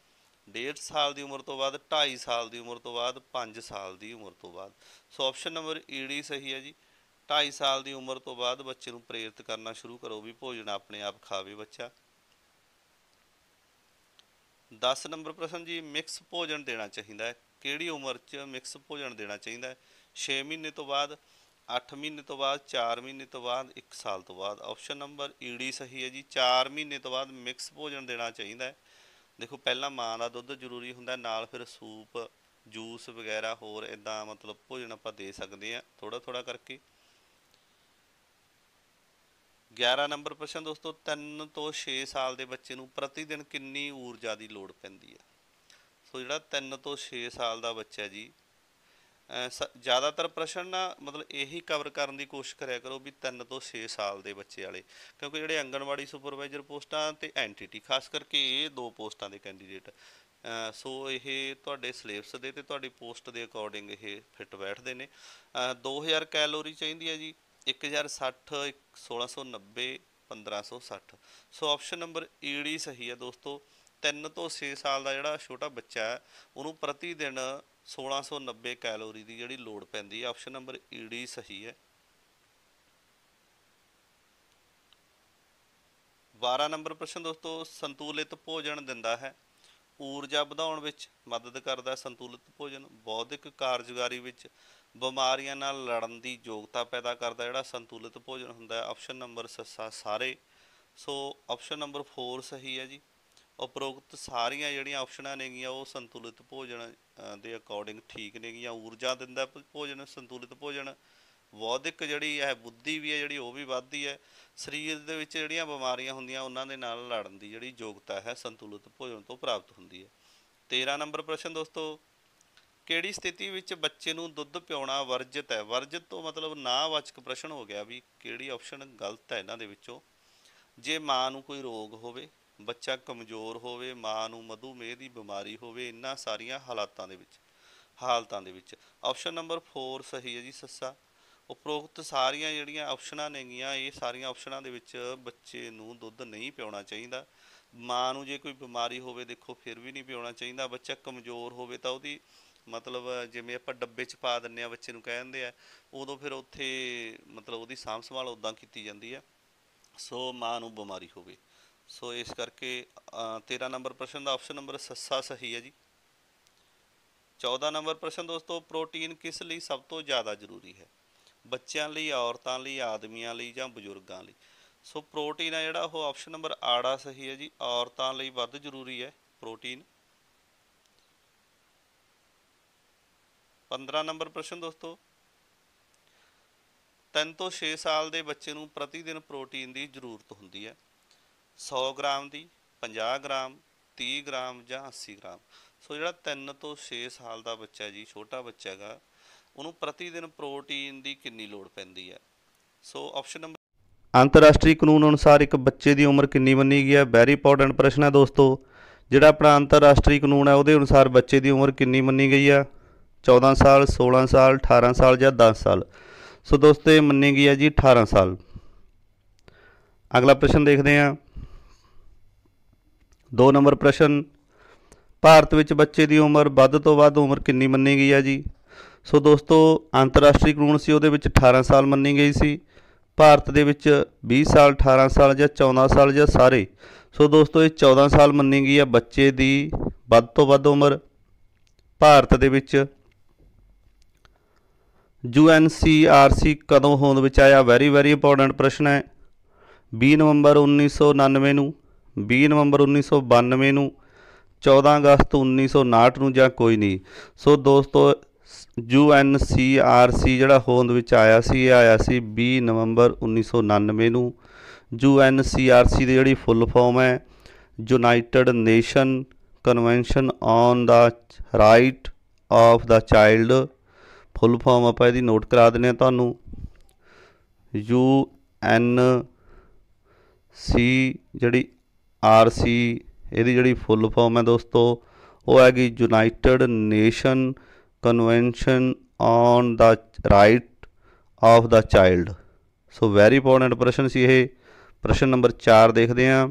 ਡੇਢ ਸਾਲ ਦੀ ਉਮਰ ਤੋਂ ਬਾਅਦ 2.5 ਸਾਲ ਦੀ ਉਮਰ ਤੋਂ ਬਾਅਦ 5 ਸਾਲ ਦੀ ਉਮਰ ਤੋਂ ਬਾਅਦ ਸੋ ਆਪਸ਼ਨ ਨੰਬਰ ਈਡੀ ਸਹੀ ਹੈ ਜੀ 2.5 ਸਾਲ ਦੀ ਉਮਰ ਤੋਂ ਬਾਅਦ ਬੱਚੇ ਨੂੰ ਪ੍ਰੇਰਿਤ ਕਰਨਾ ਸ਼ੁਰੂ ਕਰੋ ਵੀ ਭੋਜਨ ਆਪਣੇ ਆਪ ਖਾਵੇ ਬੱਚਾ 10 ਨੰਬਰ ਪ੍ਰਸ਼ਨ ਜੀ ਮਿਕਸ ਭੋਜਨ ਦੇਣਾ ਚਾਹੀਦਾ ਹੈ ਕਿਹੜੀ ਉਮਰ 'ਚ ਮਿਕਸ ਭੋਜਨ ਦੇਣਾ ਚਾਹੀਦਾ ਹੈ 6 ਮਹੀਨੇ ਤੋਂ ਬਾਅਦ 8 ਮਹੀਨੇ ਤੋਂ ਬਾਅਦ 4 ਮਹੀਨੇ ਤੋਂ ਬਾਅਦ 1 ਸਾਲ ਤੋਂ ਬਾਅਦ ਆਪਸ਼ਨ ਨੰਬਰ ਈਡੀ ਸਹੀ ਹੈ ਜੀ 4 ਮਹੀਨੇ ਤੋਂ ਬਾਅਦ ਮਿਕਸ ਭੋਜਨ ਦੇਣਾ ਚਾਹੀਦਾ ਹੈ ਦੇਖੋ ਪਹਿਲਾਂ ਮਾਂ ਦਾ ਦੁੱਧ ਜ਼ਰੂਰੀ ਹੁੰਦਾ ਨਾਲ ਫਿਰ ਸੂਪ ਜੂਸ ਵਗੈਰਾ ਹੋਰ ਇਦਾਂ ਮਤਲਬ ਭੋਜਨ ਆਪਾਂ ਦੇ ਸਕਦੇ ਆ ਥੋੜਾ ਥੋੜਾ ਕਰਕੇ 11 ਨੰਬਰ ਪ੍ਰਸ਼ਨ ਦੋਸਤੋ 3 ਤੋਂ 6 ਸਾਲ ਦੇ ਬੱਚੇ ਨੂੰ ਪ੍ਰਤੀ ਦਿਨ ਕਿੰਨੀ ਊਰਜਾ ਦੀ ਲੋੜ ਪੈਂਦੀ ਹੈ ਸੋ ਜਿਹੜਾ 3 ਤੋਂ 6 ਸਾਲ ਦਾ ਬੱਚਾ ਜੀ ਜ਼ਿਆਦਾਤਰ ਪ੍ਰਸ਼ਨ ਨਾ ਮਤਲਬ ਇਹੀ ਕਵਰ ਕਰਨ ਦੀ ਕੋਸ਼ਿਸ਼ ਕਰਿਆ ਕਰੋ ਵੀ 3 ਤੋਂ 6 ਸਾਲ ਦੇ ਬੱਚੇ ਵਾਲੇ ਕਿਉਂਕਿ ਜਿਹੜੇ ਅੰਗਨਵਾੜੀ ਸੁਪਰਵਾਈਜ਼ਰ ਪੋਸਟਾਂ ਤੇ ਐਂਟੀਟੀ ਖਾਸ ਕਰਕੇ ਇਹ ਦੋ ਪੋਸਟਾਂ ਦੇ ਕੈਂਡੀਡੇਟ ਸੋ ਇਹ ਤੁਹਾਡੇ ਸਿਲੇਬਸ ਦੇ ਤੇ ਤੁਹਾਡੀ ਪੋਸਟ ਦੇ ਅਕੋਰਡਿੰਗ ਇਹ ਫਿੱਟ ਬੈਠਦੇ ਨੇ 2000 ਕੈਲੋਰੀ ਚਾਹੀਦੀ ਹੈ ਜੀ 1060 1690 1560 ਸੋ ਆਪਸ਼ਨ ਨੰਬਰ ਡੀ ਸਹੀ ਹੈ ਦੋਸਤੋ 3 ਤੋਂ 6 ਸਾਲ ਦਾ ਜਿਹੜਾ ਛੋਟਾ ਬੱਚਾ ਹੈ ਉਹਨੂੰ ਪ੍ਰਤੀ ਦਿਨ 1690 ਕੈਲੋਰੀ ਦੀ ਜਿਹੜੀ ਲੋੜ ਪੈਂਦੀ ਹੈ ਆਪਸ਼ਨ ਨੰਬਰ ਈਡੀ ਸਹੀ ਹੈ 12 ਨੰਬਰ ਪ੍ਰਸ਼ਨ ਦੋਸਤੋ ਸੰਤੁਲਿਤ ਭੋਜਨ ਦਿੰਦਾ ਹੈ ਊਰਜਾ ਵਧਾਉਣ ਵਿੱਚ ਮਦਦ ਕਰਦਾ ਸੰਤੁਲਿਤ ਭੋਜਨ ਬੌਧਿਕ ਕਾਰਜਗਾਰੀ ਵਿੱਚ ਬਿਮਾਰੀਆਂ ਨਾਲ ਲੜਨ ਦੀ ਯੋਗਤਾ ਪੈਦਾ ਕਰਦਾ ਜਿਹੜਾ ਸੰਤੁਲਿਤ ਭੋਜਨ ਹੁੰਦਾ ਹੈ ਆਪਸ਼ਨ ਨੰਬਰ ਸਾਰੇ ਸੋ ਆਪਸ਼ਨ ਨੰਬਰ 4 ਸਹੀ ਹੈ ਜੀ ਉਪਰੋਕਤ ਸਾਰੀਆਂ ਜਿਹੜੀਆਂ ਆਪਸ਼ਨਾਂ ਨੇਗੀਆਂ ਉਹ ਸੰਤੁਲਿਤ ਭੋਜਨ ਦੇ ਅਕੋਰਡਿੰਗ ਠੀਕ ਨੇਗੀਆਂ ਊਰਜਾ ਦਿੰਦਾ ਭੋਜਨ ਸੰਤੁਲਿਤ ਭੋਜਨ ਬੌਧਿਕ ਜਿਹੜੀ ਹੈ ਬੁੱਧੀ ਵੀ ਹੈ ਜਿਹੜੀ ਉਹ ਵੀ ਵੱਧਦੀ ਹੈ ਸਰੀਰ ਦੇ ਵਿੱਚ ਜਿਹੜੀਆਂ ਬਿਮਾਰੀਆਂ ਹੁੰਦੀਆਂ ਉਹਨਾਂ ਦੇ ਨਾਲ ਲੜਨ ਦੀ ਜਿਹੜੀ ਯੋਗਤਾ ਹੈ ਸੰਤੁਲਿਤ ਭੋਜਨ ਤੋਂ ਪ੍ਰਾਪਤ ਹੁੰਦੀ ਹੈ 13 ਨੰਬਰ ਪ੍ਰਸ਼ਨ ਦੋਸਤੋ ਕਿਹੜੀ ਸਥਿਤੀ ਵਿੱਚ ਬੱਚੇ ਨੂੰ ਦੁੱਧ ਪਿਉਣਾ ਵਰਜਿਤ ਹੈ ਵਰਜਿਤ ਤੋਂ ਮਤਲਬ ਨਾ ਵਾਚਕ ਪ੍ਰਸ਼ਨ ਹੋ ਗਿਆ ਵੀ ਕਿਹੜੀ ਆਪਸ਼ਨ ਗਲਤ ਹੈ ਇਹਨਾਂ ਦੇ ਵਿੱਚੋਂ ਜੇ ਮਾਂ ਨੂੰ ਕੋਈ ਰੋਗ ਹੋਵੇ ਬੱਚਾ ਕਮਜ਼ੋਰ ਹੋਵੇ ਮਾਂ ਨੂੰ ਮਧੂਮੇਹ ਦੀ ਬਿਮਾਰੀ ਹੋਵੇ ਇੰਨਾ ਸਾਰੀਆਂ ਹਾਲਾਤਾਂ ਦੇ ਵਿੱਚ ਹਾਲਤਾਂ ਦੇ ਵਿੱਚ ਆਪਸ਼ਨ ਨੰਬਰ 4 ਸਹੀ ਹੈ ਜੀ ਸੱਸਾ ਉਪਰੋਕਤ ਸਾਰੀਆਂ ਜਿਹੜੀਆਂ ਆਪਸ਼ਨਾਂ ਨੇਗੀਆਂ ਇਹ ਸਾਰੀਆਂ ਆਪਸ਼ਨਾਂ ਦੇ ਵਿੱਚ ਬੱਚੇ ਨੂੰ ਦੁੱਧ ਨਹੀਂ ਪਿਉਣਾ ਚਾਹੀਦਾ ਮਾਂ ਨੂੰ ਜੇ ਕੋਈ ਬਿਮਾਰੀ ਹੋਵੇ ਦੇਖੋ ਫਿਰ ਵੀ ਨਹੀਂ ਪਿਉਣਾ ਚਾਹੀਦਾ ਬੱਚਾ ਕਮਜ਼ੋਰ ਹੋਵੇ ਤਾਂ ਉਹਦੀ ਮਤਲਬ ਜਿਵੇਂ ਆਪਾਂ ਡੱਬੇ 'ਚ ਪਾ ਦਿੰਨੇ ਆ ਬੱਚੇ ਨੂੰ ਕਹਿ ਦਿੰਦੇ ਆ ਉਦੋਂ ਫਿਰ ਉੱਥੇ ਮਤਲਬ ਉਹਦੀ ਸਾਂਭ ਸੰਭਾਲ ਉਦਾਂ ਕੀਤੀ ਜਾਂਦੀ ਆ ਸੋ ਮਾਂ ਨੂੰ ਬਿਮਾਰੀ ਹੋਵੇ ਸੋ ਇਸ ਕਰਕੇ 13 ਨੰਬਰ ਪ੍ਰਸ਼ਨ ਦਾ ਆਪਸ਼ਨ ਨੰਬਰ ਸੱਸਾ ਸਹੀ ਹੈ ਜੀ 14 ਨੰਬਰ ਪ੍ਰਸ਼ਨ ਦੋਸਤੋ ਪ੍ਰੋਟੀਨ ਕਿਸ ਲਈ ਸਭ ਤੋਂ ਜ਼ਿਆਦਾ ਜ਼ਰੂਰੀ ਹੈ ਬੱਚਿਆਂ ਲਈ ਔਰਤਾਂ ਲਈ ਆਦਮੀਆਂ ਲਈ ਜਾਂ ਬਜ਼ੁਰਗਾਂ ਲਈ ਸੋ ਪ੍ਰੋਟੀਨ ਹੈ ਜਿਹੜਾ ਉਹ ਆਪਸ਼ਨ ਨੰਬਰ ਆੜਾ ਸਹੀ ਹੈ ਜੀ ਔਰਤਾਂ ਲਈ ਵੱਧ ਜ਼ਰੂਰੀ ਹੈ ਪ੍ਰੋਟੀਨ 15 ਨੰਬਰ ਪ੍ਰਸ਼ਨ ਦੋਸਤੋ 3 ਤੋਂ 6 ਸਾਲ ਦੇ ਬੱਚੇ ਨੂੰ ਪ੍ਰਤੀ ਦਿਨ ਪ੍ਰੋਟੀਨ ਦੀ ਜ਼ਰੂਰਤ ਹੁੰਦੀ ਹੈ 100 ਗ੍ਰਾਮ ਦੀ 50 ਗ੍ਰਾਮ 30 ਗ੍ਰਾਮ ਜਾਂ 80 ਗ੍ਰਾਮ ਸੋ ਜਿਹੜਾ 3 ਤੋਂ 6 ਸਾਲ ਦਾ ਬੱਚਾ ਜੀ ਛੋਟਾ ਬੱਚਾ ਹੈਗਾ ਉਹਨੂੰ ਪ੍ਰਤੀ ਦਿਨ ਪ੍ਰੋਟੀਨ ਦੀ ਕਿੰਨੀ ਲੋੜ ਪੈਂਦੀ ਹੈ ਸੋ ਆਪਸ਼ਨ ਨੰਬਰ ਅੰਤਰਰਾਸ਼ਟਰੀ ਕਾਨੂੰਨ ਅਨੁਸਾਰ ਇੱਕ ਬੱਚੇ ਦੀ ਉਮਰ ਕਿੰਨੀ ਮੰਨੀ ਗਈ ਹੈ ਵੈਰੀ ਇੰਪੋਰਟੈਂਟ ਪ੍ਰਸ਼ਨ ਹੈ ਦੋਸਤੋ ਜਿਹੜਾ ਆਪਣਾ ਅੰਤਰਰਾਸ਼ਟਰੀ ਕਾਨੂੰਨ ਹੈ ਉਹਦੇ ਅਨੁਸਾਰ ਬੱਚੇ ਦੀ ਉਮਰ ਕਿੰਨੀ ਮੰਨੀ ਗਈ ਹੈ 14 ਸਾਲ 16 ਸਾਲ 18 ਸਾਲ ਜਾਂ 10 ਸਾਲ ਸੋ ਦੋਸਤੋ ਇਹ ਮੰਨੀ ਗਈ ਹੈ ਜੀ 18 ਸਾਲ ਅਗਲਾ ਪ੍ਰਸ਼ਨ ਦੇਖਦੇ ਹਾਂ 2 ਨੰਬਰ ਪ੍ਰਸ਼ਨ ਭਾਰਤ ਵਿੱਚ ਬੱਚੇ ਦੀ ਉਮਰ ਵੱਧ ਤੋਂ ਵੱਧ ਉਮਰ ਕਿੰਨੀ ਮੰਨੀ ਗਈ ਹੈ ਜੀ ਸੋ ਦੋਸਤੋ ਅੰਤਰਰਾਸ਼ਟਰੀ ਕਾਨੂੰਨ ਸੀ ਉਹਦੇ ਵਿੱਚ 18 ਸਾਲ ਮੰਨੀ ਗਈ ਸੀ ਭਾਰਤ ਦੇ ਵਿੱਚ 20 ਸਾਲ 18 ਸਾਲ ਜਾਂ 14 ਸਾਲ ਜਾਂ ਸਾਰੇ ਸੋ ਦੋਸਤੋ ਇਹ 14 ਸਾਲ ਮੰਨੀ ਗਈ ਹੈ ਬੱਚੇ ਦੀ ਵੱਧ ਤੋਂ ਵੱਧ ਉਮਰ ਭਾਰਤ ਦੇ ਵਿੱਚ UNCRC ਕਦੋਂ ਹੋਂਦ ਵਿੱਚ ਆਇਆ ਵੈਰੀ ਵੈਰੀ ਇੰਪੋਰਟੈਂਟ ਪ੍ਰਸ਼ਨ ਹੈ 20 ਨਵੰਬਰ 1999 ਨੂੰ 20 ਨਵੰਬਰ 1992 ਨੂੰ 14 ਅਗਸਤ 1959 ਨੂੰ ਜਾਂ ਕੋਈ ਨਹੀਂ ਸੋ ਦੋਸਤੋ UNCRC ਜਿਹੜਾ ਹੋਂਦ ਵਿੱਚ ਆਇਆ ਸੀ ਇਹ ਆਇਆ ਸੀ 20 ਨਵੰਬਰ 1999 ਨੂੰ UNCRC ਦੀ ਜਿਹੜੀ ਫੁੱਲ ਫਾਰਮ ਹੈ United Nation convention on the right of the child full form ਆਪਾਂ ਇਹਦੀ ਨੋਟ ਕਰਾ ਦਿੰਦੇ ਆ ਤੁਹਾਨੂੰ ਯੂ ਐਨ ਸੀ ਜਿਹੜੀ ਆਰ ਸੀ ਇਹਦੀ ਜਿਹੜੀ ਫੁੱਲ ਫਾਰਮ ਹੈ ਦੋਸਤੋ ਉਹ ਹੈਗੀ United Nation convention on the right of the child so very important ਪ੍ਰਸ਼ਨ ਸੀ ਇਹ ਪ੍ਰਸ਼ਨ ਨੰਬਰ 4 ਦੇਖਦੇ ਹਾਂ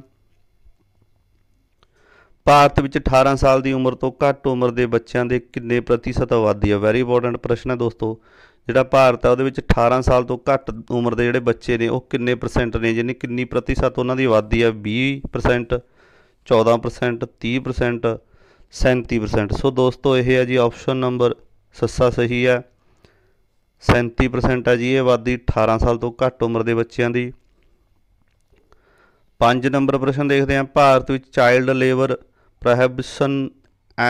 ਭਾਰਤ ਵਿੱਚ 18 ਸਾਲ ਦੀ ਉਮਰ ਤੋਂ ਘੱਟ ਉਮਰ ਦੇ ਬੱਚਿਆਂ ਦੇ ਕਿੰਨੇ ਪ੍ਰਤੀਸ਼ਤ ਆਬਾਦੀ ਹੈ ਵੈਰੀ ਇੰਪੋਰਟੈਂਟ ਪ੍ਰਸ਼ਨ ਹੈ ਦੋਸਤੋ ਜਿਹੜਾ ਭਾਰਤ ਆ ਉਹਦੇ ਵਿੱਚ 18 ਸਾਲ ਤੋਂ ਘੱਟ ਉਮਰ ਦੇ ਜਿਹੜੇ ਬੱਚੇ ਨੇ ਉਹ ਕਿੰਨੇ ਪਰਸੈਂਟ ਨੇ ਜਿਹਨੇ ਕਿੰਨੀ ਪ੍ਰਤੀਸ਼ਤ ਉਹਨਾਂ ਦੀ ਆਬਾਦੀ ਆ 20% 14% 30% 37% ਸੋ ਦੋਸਤੋ ਇਹ ਆ ਜੀ ਆਪਸ਼ਨ ਨੰਬਰ ਸੱਸਾ ਸਹੀ ਆ 37% ਆ ਜੀ ਇਹ ਆਬਾਦੀ 18 ਸਾਲ ਤੋਂ ਘੱਟ ਉਮਰ ਦੇ ਬੱਚਿਆਂ ਦੀ 5 ਨੰਬਰ ਪ੍ਰਸ਼ਨ ਦੇਖਦੇ ਹਾਂ ਭਾਰਤ ਵਿੱਚ child labour prohibition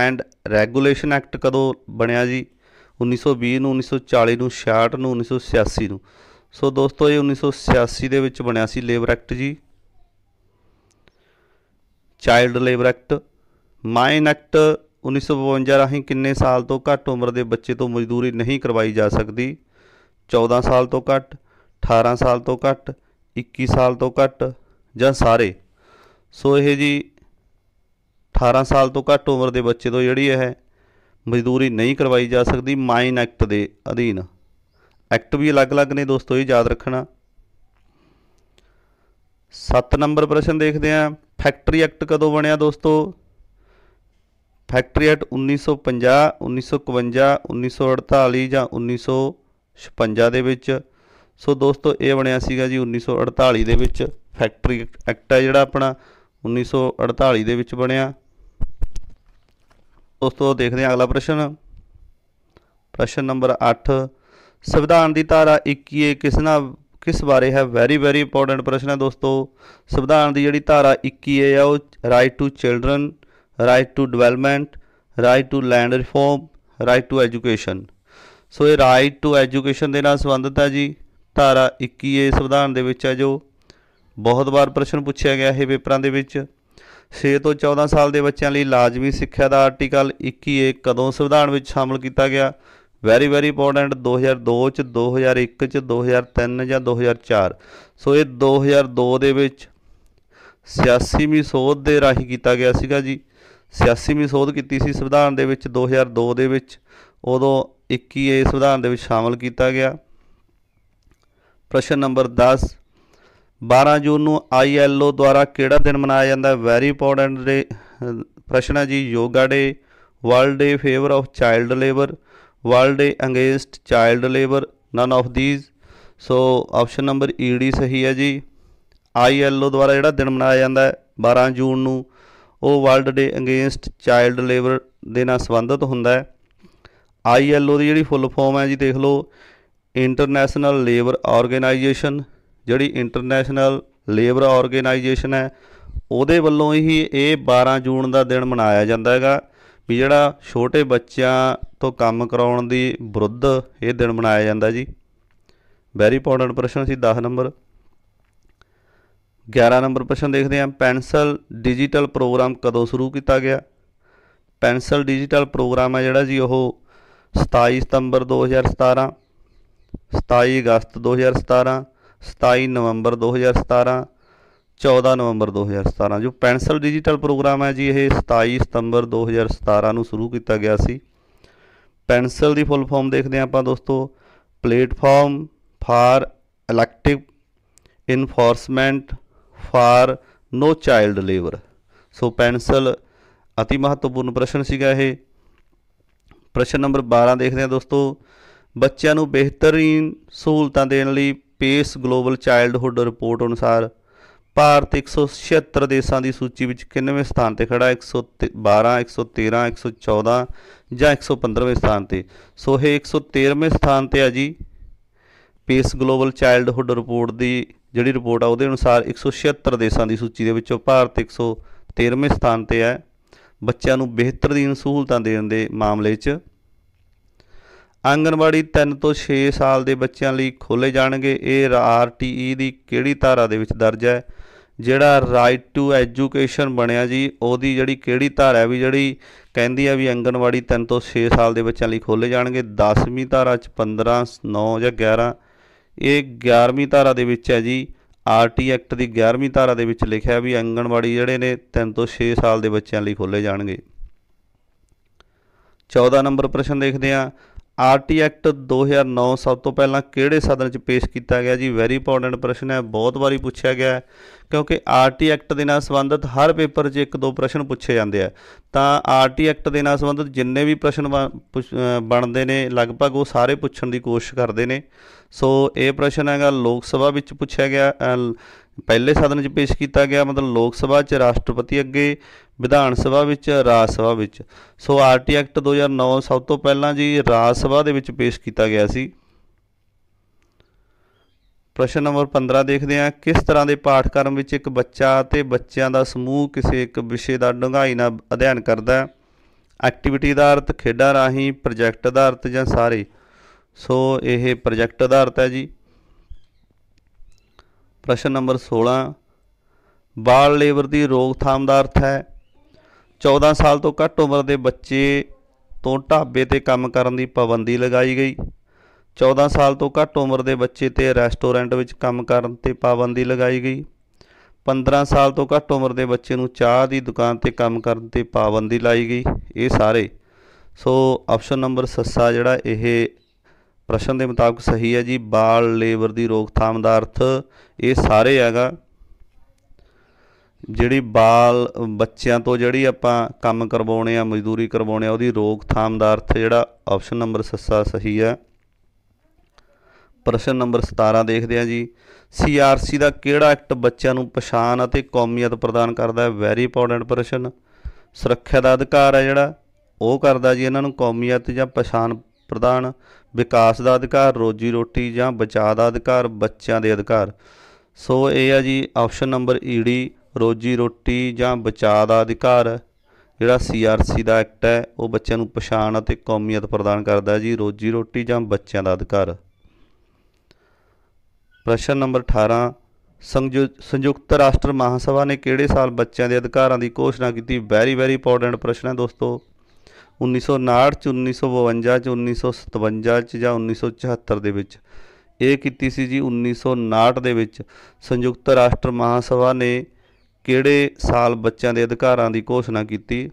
and regulation act ਕਦੋਂ ਬਣਿਆ ਜੀ 1920 ਨੂੰ 1940 ਨੂੰ 66 ਨੂੰ 1986 ਨੂੰ ਸੋ ਦੋਸਤੋ ਇਹ 1986 ਦੇ ਵਿੱਚ ਬਣਿਆ ਸੀ ਲੇਬਰ ਐਕਟ ਜੀ child labour act mine act 1952 ਰਾਹੀਂ ਕਿੰਨੇ ਸਾਲ ਤੋਂ ਘੱਟ ਉਮਰ ਦੇ ਬੱਚੇ ਤੋਂ ਮਜ਼ਦੂਰੀ ਨਹੀਂ ਕਰਵਾਈ ਜਾ ਸਕਦੀ 14 ਸਾਲ ਤੋਂ ਘੱਟ 18 ਸਾਲ ਤੋਂ ਘੱਟ 21 ਸਾਲ ਤੋਂ ਘੱਟ ਜਾਂ ਸਾਰੇ ਸੋ ਇਹ ਜੀ 18 ਸਾਲ ਤੋਂ ਘੱਟ ਉਮਰ ਦੇ ਬੱਚੇ ਤੋਂ ਜਿਹੜੀ ਇਹ ਮਜ਼ਦੂਰੀ ਨਹੀਂ ਕਰਵਾਈ ਜਾ ਸਕਦੀ ਮਾਈਨ ਐਕਟ ਦੇ ਅਧੀਨ ਐਕਟ ਵੀ ਅਲੱਗ-ਅਲੱਗ ਨੇ ਦੋਸਤੋ ਇਹ ਯਾਦ ਰੱਖਣਾ 7 ਨੰਬਰ ਪ੍ਰਸ਼ਨ ਦੇਖਦੇ ਆਂ ਫੈਕਟਰੀ ਐਕਟ ਕਦੋਂ ਬਣਿਆ ਦੋਸਤੋ ਫੈਕਟਰੀ ਐਕਟ 1950 1951 1948 ਜਾਂ 1956 ਦੇ ਵਿੱਚ ਸੋ ਦੋਸਤੋ ਇਹ ਬਣਿਆ ਸੀਗਾ ਜੀ 1948 ਦੇ ਵਿੱਚ ਫੈਕਟਰੀ ਐਕਟ ਹੈ ਜਿਹੜਾ ਆਪਣਾ 1948 ਦੇ ਵਿੱਚ ਬਣਿਆ ਦੋਸਤੋ ਦੇਖਦੇ ਹਾਂ ਅਗਲਾ ਪ੍ਰਸ਼ਨ ਪ੍ਰਸ਼ਨ ਨੰਬਰ 8 ਸੰਵਿਧਾਨ ਦੀ ਧਾਰਾ 21 ਕਿਸ ਨਾਲ ਕਿਸ ਬਾਰੇ ਹੈ ਵੈਰੀ ਵੈਰੀ ਇੰਪੋਰਟੈਂਟ ਪ੍ਰਸ਼ਨ ਹੈ ਦੋਸਤੋ ਸੰਵਿਧਾਨ ਦੀ ਜਿਹੜੀ ਧਾਰਾ 21 ਹੈ ਉਹ right to children right to development right to land reform right to education so ਇਹ ਰਾਈਟ ਟੂ ਐਜੂਕੇਸ਼ਨ ਦੇ ਨਾਲ ਸੰਬੰਧਿਤ ਹੈ ਜੀ ਧਾਰਾ 21 ਏ ਸੰਵਿਧਾਨ ਦੇ ਵਿੱਚ ਹੈ ਜੋ ਬਹੁਤ ਵਾਰ ਪ੍ਰਸ਼ਨ ਪੁੱਛਿਆ ਗਿਆ ਹੈ ਪੇਪਰਾਂ ਦੇ ਵਿੱਚ 6 ਤੋਂ 14 ਸਾਲ ਦੇ ਬੱਚਿਆਂ ਲਈ ਲਾਜ਼ਮੀ ਸਿੱਖਿਆ ਦਾ ਆਰਟੀਕਲ 21A ਕਦੋਂ ਸੰਵਿਧਾਨ ਵਿੱਚ ਸ਼ਾਮਲ ਕੀਤਾ ਗਿਆ ਵੈਰੀ ਵੈਰੀ ਇੰਪੋਰਟੈਂਟ 2002 ਚ 2001 ਚ 2003 ਜਾਂ 2004 ਸੋ ਇਹ 2002 ਦੇ ਵਿੱਚ 86ਵੀਂ ਸੋਧ ਦੇ ਰਾਹੀਂ ਕੀਤਾ ਗਿਆ ਸੀਗਾ ਜੀ 86ਵੀਂ ਸੋਧ ਕੀਤੀ ਸੀ ਸੰਵਿਧਾਨ ਦੇ ਵਿੱਚ 2002 ਦੇ ਵਿੱਚ ਉਦੋਂ 21A ਸੰਵਿਧਾਨ ਦੇ ਵਿੱਚ ਸ਼ਾਮਲ ਕੀਤਾ ਗਿਆ ਪ੍ਰਸ਼ਨ ਨੰਬਰ 10 12 ਜੂਨ ਨੂੰ ਆਈਐਲਓ ਦੁਆਰਾ ਕਿਹੜਾ ਦਿਨ ਮਨਾਇਆ ਜਾਂਦਾ ਹੈ ਵੈਰੀ ਇੰਪੋਰਟੈਂਟ ਦੇ ਪ੍ਰਸ਼ਨ ਹੈ ਜੀ yoga day world day favour of child labour world day against child labour none of these so option number E e D ਸਹੀ ਹੈ ਜੀ ਆਈਐਲਓ ਦੁਆਰਾ ਜਿਹੜਾ ਦਿਨ ਮਨਾਇਆ ਜਾਂਦਾ ਹੈ 12 ਜੂਨ ਨੂੰ ਉਹ world day against child labour ਦੇ ਨਾਲ ਸੰਬੰਧਿਤ ਹੁੰਦਾ ਹੈ ਆਈਐਲਓ ਦੀ ਜਿਹੜੀ ਫੁੱਲ ਫਾਰਮ ਹੈ ਜੀ ਦੇਖ ਲਓ ਇੰਟਰਨੈਸ਼ਨਲ ਲੇਬਰ ਆਰਗੇਨਾਈਜੇਸ਼ਨ ਜਿਹੜੀ ਇੰਟਰਨੈਸ਼ਨਲ ਲੇਬਰ ਆਰਗੇਨਾਈਜੇਸ਼ਨ ਹੈ ਉਹਦੇ ਵੱਲੋਂ ਹੀ ਇਹ 12 ਜੂਨ ਦਾ ਦਿਨ ਮਨਾਇਆ ਜਾਂਦਾ ਹੈਗਾ ਵੀ ਜਿਹੜਾ ਛੋਟੇ ਬੱਚਿਆਂ ਤੋਂ ਕੰਮ ਕਰਾਉਣ ਦੀ ਵਿਰੁੱਧ ਇਹ ਦਿਨ ਮਨਾਇਆ ਜਾਂਦਾ ਜੀ ਵੈਰੀ ਇੰਪੋਰਟੈਂਟ ਪ੍ਰਸ਼ਨ ਸੀ 10 ਨੰਬਰ 11 ਨੰਬਰ ਪ੍ਰਸ਼ਨ ਦੇਖਦੇ ਹਾਂ ਪੈਨਸਲ ਡਿਜੀਟਲ ਪ੍ਰੋਗਰਾਮ ਕਦੋਂ ਸ਼ੁਰੂ ਕੀਤਾ ਗਿਆ ਪੈਨਸਲ ਡਿਜੀਟਲ ਪ੍ਰੋਗਰਾਮ ਹੈ ਜਿਹੜਾ ਜੀ ਉਹ 27 ਸਤੰਬਰ 2017 27 ਅਗਸਤ 2017 27 ਨਵੰਬਰ 2017 14 ਨਵੰਬਰ 2017 ਜੋ ਪੈਨਸਲ ਡਿਜੀਟਲ ਪ੍ਰੋਗਰਾਮ ਹੈ ਜੀ ਇਹ 27 ਸਤੰਬਰ 2017 ਨੂੰ ਸ਼ੁਰੂ ਕੀਤਾ ਗਿਆ ਸੀ ਪੈਨਸਲ ਦੀ ਫੁੱਲ ਫਾਰਮ ਦੇਖਦੇ ਹਾਂ ਆਪਾਂ ਦੋਸਤੋ platform for elective enforcement for no child labour so PENCIL অতি ਮਹੱਤਵਪੂਰਨ ਪ੍ਰਸ਼ਨ ਸੀਗਾ ਇਹ ਪ੍ਰਸ਼ਨ ਨੰਬਰ 12 ਦੇਖਦੇ ਹਾਂ ਦੋਸਤੋ ਬੱਚਿਆਂ ਨੂੰ ਬਿਹਤਰੀਨ ਸਹੂਲਤਾਂ ਦੇਣ ਲਈ ਪੇਸ ਗਲੋਬਲ ਚਾਈਲਡਹੂਡ ਰਿਪੋਰਟ ਅਨੁਸਾਰ ਭਾਰਤ 176 ਦੇਸ਼ਾਂ ਦੀ ਸੂਚੀ ਵਿੱਚ ਕਿੰਨਵੇਂ ਸਥਾਨ ਤੇ ਖੜਾ 112 113 114 ਜਾਂ 115ਵੇਂ ਸਥਾਨ ਤੇ ਸੋ ਇਹ 113ਵੇਂ ਸਥਾਨ ਤੇ ਆ ਜੀ ਪੇਸ ਗਲੋਬਲ ਚਾਈਲਡਹੂਡ ਰਿਪੋਰਟ ਦੀ ਜਿਹੜੀ ਰਿਪੋਰਟ ਆ ਉਹਦੇ ਅਨੁਸਾਰ 176 ਦੇਸ਼ਾਂ ਦੀ ਸੂਚੀ ਦੇ ਵਿੱਚੋਂ ਭਾਰਤ 113ਵੇਂ ਸਥਾਨ ਤੇ ਹੈ ਬੱਚਿਆਂ ਨੂੰ ਬਿਹਤਰ ਦੀਨ ਸਹੂਲਤਾਂ ਦੇਣ ਦੇ ਮਾਮਲੇ 'ਚ ਆਂਗਨਵਾੜੀ 3 ਤੋਂ 6 ਸਾਲ ਦੇ ਬੱਚਿਆਂ ਲਈ ਖੋਲੇ ਜਾਣਗੇ ਇਹ ਆਰਟੀਈ ਦੀ ਕਿਹੜੀ ਧਾਰਾ ਦੇ ਵਿੱਚ ਦਰਜ ਹੈ ਜਿਹੜਾ ਰਾਈਟ ਟੂ ਐਜੂਕੇਸ਼ਨ ਬਣਿਆ ਜੀ ਉਹਦੀ ਜਿਹੜੀ ਕਿਹੜੀ ਧਾਰਾ ਵੀ ਜਿਹੜੀ ਕਹਿੰਦੀ ਆ ਵੀ ਆਂਗਨਵਾੜੀ 3 ਤੋਂ 6 ਸਾਲ ਦੇ ਬੱਚਿਆਂ ਲਈ ਖੋਲੇ ਜਾਣਗੇ 10ਵੀਂ ਧਾਰਾ ਚ 15 9 ਜਾਂ 11 ਇਹ 11ਵੀਂ ਧਾਰਾ ਦੇ ਵਿੱਚ ਹੈ ਜੀ ਆਰਟੀ ਐਕਟ ਦੀ 11ਵੀਂ ਧਾਰਾ ਦੇ ਵਿੱਚ ਲਿਖਿਆ ਵੀ ਆਂਗਨਵਾੜੀ ਜਿਹੜੇ ਨੇ 3 ਤੋਂ 6 ਸਾਲ ਦੇ ਬੱਚਿਆਂ ਲਈ ਖੋਲੇ ਜਾਣਗੇ 14 ਨੰਬਰ ਪ੍ਰਸ਼ਨ ਦੇਖਦੇ ਆ ਆਰਟੀ ਐਕਟ 2009 ਸਭ ਤੋਂ ਪਹਿਲਾਂ ਕਿਹੜੇ ਸਦਨ 'ਚ ਪੇਸ਼ ਕੀਤਾ ਗਿਆ ਜੀ ਵੈਰੀ ਇੰਪੋਰਟੈਂਟ ਪ੍ਰਸ਼ਨ ਹੈ ਬਹੁਤ ਵਾਰੀ ਪੁੱਛਿਆ ਗਿਆ ਕਿਉਂਕਿ ਆਰਟੀ ਐਕਟ ਦੇ ਨਾਲ ਸੰਬੰਧਿਤ ਹਰ ਪੇਪਰ 'ਚ ਇੱਕ ਦੋ ਪ੍ਰਸ਼ਨ ਪੁੱਛੇ ਜਾਂਦੇ ਆ ਤਾਂ ਆਰਟੀ ਐਕਟ ਦੇ ਨਾਲ ਸੰਬੰਧਿਤ ਜਿੰਨੇ ਵੀ ਪ੍ਰਸ਼ਨ ਬਣਦੇ ਨੇ ਲਗਭਗ ਉਹ ਸਾਰੇ ਪੁੱਛਣ ਦੀ ਕੋਸ਼ਿਸ਼ ਕਰਦੇ ਨੇ ਸੋ ਇਹ ਪ੍ਰਸ਼ਨ ਹੈਗਾ ਲੋਕ ਸਭਾ ਵਿੱਚ ਪੁੱਛਿਆ ਗਿਆ ਪਹਿਲੇ ਸਦਨ 'ਚ ਪੇਸ਼ ਕੀਤਾ ਗਿਆ ਮਤਲਬ ਲੋਕ ਸਭਾ 'ਚ ਰਾਸ਼ਟਰਪਤੀ ਅੱਗੇ ਵਿਧਾਨ ਸਭਾ ਵਿੱਚ ਰਾਜ ਸਭਾ ਵਿੱਚ ਸੋ ਆਰਟੀ ਐਕਟ 2009 ਸਭ ਤੋਂ ਪਹਿਲਾਂ ਜੀ ਰਾਜ ਸਭਾ ਦੇ ਵਿੱਚ ਪੇਸ਼ ਕੀਤਾ ਗਿਆ ਸੀ ਪ੍ਰਸ਼ਨ ਨੰਬਰ 15 ਦੇਖਦੇ ਹਾਂ ਕਿਸ ਤਰ੍ਹਾਂ ਦੇ ਪਾਠਕ੍ਰਮ ਵਿੱਚ ਇੱਕ ਬੱਚਾ ਤੇ ਬੱਚਿਆਂ ਦਾ ਸਮੂਹ ਕਿਸੇ ਇੱਕ ਵਿਸ਼ੇ ਦਾ ਡੂੰਘਾਈ ਨਾਲ ਅਧਿਐਨ ਕਰਦਾ ਹੈ ਐਕਟੀਵਿਟੀ ਆਧਾਰਿਤ ਖੇਡਾਂ ਰਾਹੀਂ ਪ੍ਰੋਜੈਕਟ ਆਧਾਰਿਤ ਜਾਂ ਸਾਰੇ ਸੋ ਇਹ ਪ੍ਰੋਜੈਕਟ ਆਧਾਰਿਤ ਹੈ ਜੀ ਪ੍ਰਸ਼ਨ ਨੰਬਰ 16 ਬਾਲ ਲੇਬਰ ਦੀ ਰੋਕਥਾਮ ਦਾ ਅਰਥ ਹੈ 14 ਸਾਲ ਤੋਂ ਘੱਟ ਉਮਰ ਦੇ ਬੱਚੇ ਤੋਂ ਢਾਬੇ ਤੇ ਕੰਮ ਕਰਨ ਦੀ ਪਾਬੰਦੀ ਲਗਾਈ ਗਈ 14 ਸਾਲ ਤੋਂ ਘੱਟ ਉਮਰ ਦੇ ਬੱਚੇ ਤੇ ਰੈਸਟੋਰੈਂਟ ਵਿੱਚ ਕੰਮ ਕਰਨ ਤੇ ਪਾਬੰਦੀ ਲਗਾਈ ਗਈ 15 ਸਾਲ ਤੋਂ ਘੱਟ ਉਮਰ ਦੇ ਬੱਚੇ ਨੂੰ ਚਾਹ ਦੀ ਦੁਕਾਨ ਤੇ ਕੰਮ ਕਰਨ ਤੇ ਪਾਬੰਦੀ ਲਾਈ ਗਈ ਇਹ ਸਾਰੇ ਸੋ ਆਪਸ਼ਨ ਨੰਬਰ ਸੱਸਾ ਜਿਹੜਾ ਇਹ ਪ੍ਰਸ਼ਨ ਦੇ ਮੁਤਾਬਕ ਸਹੀ ਹੈ ਜੀ ਬਾਲ ਲੇਬਰ ਦੀ ਰੋਕਥਾਮ ਦਾ ਅਰਥ ਇਹ ਸਾਰੇ ਹੈਗਾ ਜਿਹੜੀ ਬਾਲ ਬੱਚਿਆਂ ਤੋਂ ਜਿਹੜੀ ਆਪਾਂ ਕੰਮ ਕਰਵਾਉਣੇ ਆ ਮਜ਼ਦੂਰੀ ਕਰਵਾਉਣੇ ਆ ਉਹਦੀ ਰੋਕਥਾਮ ਦਾ ਅਰਥ ਜਿਹੜਾ ਆਪਸ਼ਨ ਨੰਬਰ 7 ਸਹੀ ਆ ਪ੍ਰਸ਼ਨ ਨੰਬਰ 17 ਦੇਖਦੇ ਆ ਜੀ ਸੀਆਰਸੀ ਦਾ ਕਿਹੜਾ ਐਕਟ ਬੱਚਿਆਂ ਨੂੰ ਪਛਾਣ ਅਤੇ ਕੌਮੀਅਤ ਪ੍ਰਦਾਨ ਕਰਦਾ ਹੈ ਵੈਰੀ ਇੰਪੋਰਟੈਂਟ ਪ੍ਰਸ਼ਨ ਸੁਰੱਖਿਆ ਦਾ ਅਧਿਕਾਰ ਹੈ ਜਿਹੜਾ ਉਹ ਕਰਦਾ ਜੀ ਇਹਨਾਂ ਨੂੰ ਕੌਮੀਅਤ ਜਾਂ ਪਛਾਣ ਪ੍ਰਦਾਨ ਵਿਕਾਸ ਦਾ ਅਧਿਕਾਰ ਰੋਜੀ ਰੋਟੀ ਜਾਂ ਬਚਾਅ ਦਾ ਅਧਿਕਾਰ ਬੱਚਿਆਂ ਦੇ ਅਧਿਕਾਰ ਸੋ ਇਹ ਆ ਜੀ ਆਪਸ਼ਨ ਨੰਬਰ ਈਡੀ ਰੋਜੀ ਰੋਟੀ ਜਾਂ ਬਚਾਅ ਦਾ ਅਧਿਕਾਰ ਜਿਹੜਾ ਸੀਆਰਸੀ ਦਾ ਐਕਟ ਹੈ ਉਹ ਬੱਚਿਆਂ ਨੂੰ ਪਛਾਣ ਅਤੇ ਕੌਮੀਅਤ ਪ੍ਰਦਾਨ ਕਰਦਾ ਹੈ ਜੀ ਰੋਜੀ ਰੋਟੀ ਜਾਂ ਬੱਚਿਆਂ ਦਾ ਅਧਿਕਾਰ ਪ੍ਰਸ਼ਨ ਨੰਬਰ 18 ਸੰਯੁਕਤ ਰਾਸ਼ਟਰ ਮਹਾਸਭਾ ਨੇ ਕਿਹੜੇ ਸਾਲ ਬੱਚਿਆਂ ਦੇ ਅਧਿਕਾਰਾਂ ਦੀ ਘੋਸ਼ਣਾ ਕੀਤੀ ਵੈਰੀ ਵੈਰੀ ਇੰਪੋਰਟੈਂਟ ਪ੍ਰਸ਼ਨ ਹੈ ਦੋਸਤੋ 1959 ਚ 1952 ਚ 1957 ਚ ਜਾਂ 1974 ਦੇ ਵਿੱਚ ਇਹ ਕੀਤੀ ਸੀ ਜੀ 1959 ਦੇ ਵਿੱਚ ਸੰਯੁਕਤ ਰਾਸ਼ਟਰ ਮਹਾਸਭਾ ਨੇ ਕਿਹੜੇ ਸਾਲ ਬੱਚਿਆਂ ਦੇ ਅਧਿਕਾਰਾਂ ਦੀ ਘੋਸ਼ਣਾ ਕੀਤੀ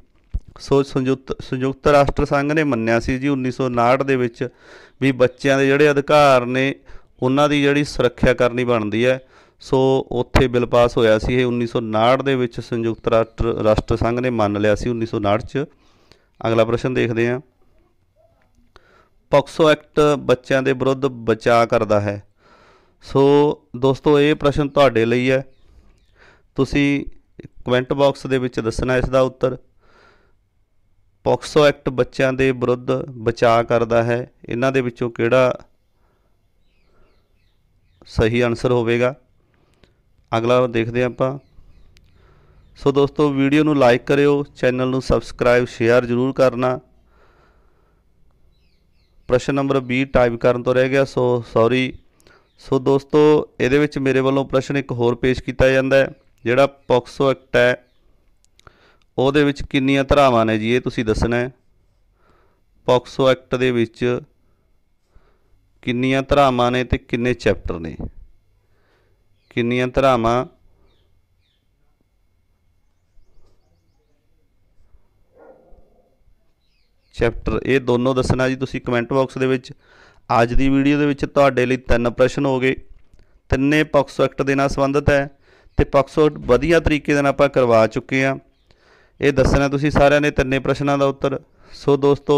ਸੋ ਸੰਯੁਕਤ ਸੰਯੁਕਤ ਰਾਸ਼ਟਰ ਸੰਘ ਨੇ ਮੰਨਿਆ ਸੀ ਜੀ 1959 ਦੇ ਵਿੱਚ ਵੀ ਬੱਚਿਆਂ ਦੇ ਜਿਹੜੇ ਅਧਿਕਾਰ ਨੇ ਉਹਨਾਂ ਦੀ ਜਿਹੜੀ ਸੁਰੱਖਿਆ ਕਰਨੀ ਬਣਦੀ ਹੈ ਸੋ ਉੱਥੇ ਬਿੱਲ ਪਾਸ ਹੋਇਆ ਸੀ ਇਹ 1959 ਦੇ ਵਿੱਚ ਸੰਯੁਕਤ ਰਾਸ਼ਟਰ ਰਾਸ਼ਟਰ ਸੰਘ ਨੇ ਮੰਨ ਲਿਆ ਸੀ 1959 ਚ ਅਗਲਾ ਪ੍ਰਸ਼ਨ ਦੇਖਦੇ ਹਾਂ ਪੌਕਸੋ ਐਕਟ ਬੱਚਿਆਂ ਦੇ ਵਿਰੁੱਧ ਬਚਾ ਕਰਦਾ ਹੈ ਸੋ ਦੋਸਤੋ ਇਹ ਪ੍ਰਸ਼ਨ ਤੁਹਾਡੇ ਲਈ ਹੈ ਤੁਸੀਂ ਕਮੈਂਟ ਬਾਕਸ ਦੇ ਵਿੱਚ ਦੱਸਣਾ ਇਸ ਦਾ ਉੱਤਰ ਪੌਕਸੋ ਐਕਟ ਬੱਚਿਆਂ ਦੇ ਵਿਰੁੱਧ ਬਚਾ ਕਰਦਾ ਹੈ ਇਹਨਾਂ ਦੇ ਵਿੱਚੋਂ ਕਿਹੜਾ ਸਹੀ ਆਨਸਰ ਹੋਵੇਗਾ ਅਗਲਾ ਦੇਖਦੇ ਆਪਾਂ ਸੋ ਦੋਸਤੋ ਵੀਡੀਓ ਨੂੰ ਲਾਈਕ ਕਰਿਓ ਚੈਨਲ ਨੂੰ ਸਬਸਕ੍ਰਾਈਬ ਸ਼ੇਅਰ ਜ਼ਰੂਰ ਕਰਨਾ ਪ੍ਰਸ਼ਨ ਨੰਬਰ 20 ਟਾਈਪ ਕਰਨ ਤੋਂ ਰਹਿ ਗਿਆ ਸੋ ਸੌਰੀ ਸੋ ਦੋਸਤੋ ਇਹਦੇ ਵਿੱਚ ਮੇਰੇ ਵੱਲੋਂ ਪ੍ਰਸ਼ਨ ਇੱਕ ਹੋਰ ਪੇਸ਼ ਕੀਤਾ ਜਾਂਦਾ ਹੈ ਜਿਹੜਾ ਪੌਕਸੋ ਐਕਟ ਹੈ ਉਹਦੇ ਵਿੱਚ ਕਿੰਨੀਆਂ ਧਰਾਵਾਂ ਨੇ ਜੀ ਇਹ ਤੁਸੀਂ ਦੱਸਣਾ ਹੈ ਪੌਕਸੋ ਐਕਟ ਦੇ ਵਿੱਚ ਕਿੰਨੀਆਂ ਧਰਾਵਾਂ ਨੇ ਤੇ ਕਿੰਨੇ ਚੈਪਟਰ ਨੇ ਕਿੰਨੀਆਂ ਧਰਾਵਾਂ ਚੈਪਟਰ ਇਹ ਦੋਨੋਂ ਦੱਸਣਾ ਜੀ ਤੁਸੀਂ ਕਮੈਂਟ ਬਾਕਸ ਦੇ ਵਿੱਚ ਅੱਜ ਦੀ ਵੀਡੀਓ ਦੇ ਵਿੱਚ ਤੁਹਾਡੇ ਲਈ ਤਿੰਨ ਪ੍ਰਸ਼ਨ ਹੋ ਗਏ ਤਿੰਨੇ ਪਕਸ ਐਕਟ ਦੇ ਨਾਲ ਸੰਬੰਧਿਤ ਹੈ ਤੇ ਪੌਕਸੋ ਵਧੀਆ ਤਰੀਕੇ ਨਾਲ ਆਪਾਂ ਕਰਵਾ ਚੁੱਕੇ ਆ ਇਹ ਦੱਸਣਾ ਤੁਸੀਂ ਸਾਰਿਆਂ ਨੇ ਤਿੰਨੇ ਪ੍ਰਸ਼ਨਾਂ ਦਾ ਉੱਤਰ ਸੋ ਦੋਸਤੋ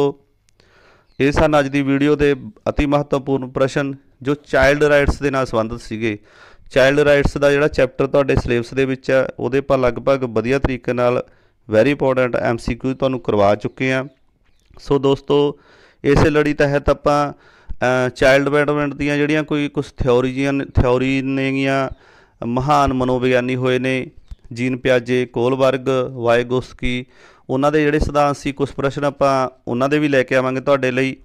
ਇਹ ਸਨ ਅੱਜ ਦੀ ਵੀਡੀਓ ਦੇ অতি ਮਹੱਤਵਪੂਰਨ ਪ੍ਰਸ਼ਨ ਜੋ ਚਾਈਲਡ ਰਾਈਟਸ ਦੇ ਨਾਲ ਸੰਬੰਧਿਤ ਸੀਗੇ ਚਾਈਲਡ ਰਾਈਟਸ ਦਾ ਜਿਹੜਾ ਚੈਪਟਰ ਤੁਹਾਡੇ ਸਿਲੇਬਸ ਦੇ ਵਿੱਚ ਆ ਉਹਦੇ ਪਰ ਲਗਭਗ ਵਧੀਆ ਤਰੀਕੇ ਨਾਲ ਵੈਰੀ ਇੰਪੋਰਟੈਂਟ ਐਮਸੀਕਿਊ ਤੁਹਾਨੂੰ ਕਰਵਾ ਚੁੱਕੇ ਆ ਸੋ ਦੋਸਤੋ ਇਸੇ ਲੜੀ ਤਹਿਤ ਆਪਾਂ ਚਾਈਲਡ ਡਿਵੈਲਪਮੈਂਟ ਦੀਆਂ ਜਿਹੜੀਆਂ ਕੋਈ ਕੁਝ ਜੀਆਂ ਥਿਉਰੀ ਨੇਗੀਆਂ ਮਹਾਨ ਮਨੋਵਿਗਿਆਨੀ ਹੋਏ ਨੇ ਜੀਨ ਪਿਆਜੇ ਕੋਲਬਰਗ ਵਾਇਗੋਸਕੀ ਉਹਨਾਂ ਦੇ ਜਿਹੜੇ ਸਿਧਾਂਤ ਸੀ ਕੁਝ ਪ੍ਰਸ਼ਨ ਆਪਾਂ ਉਹਨਾਂ ਦੇ ਵੀ ਲੈ ਕੇ ਆਵਾਂਗੇ ਤੁਹਾਡੇ ਲਈ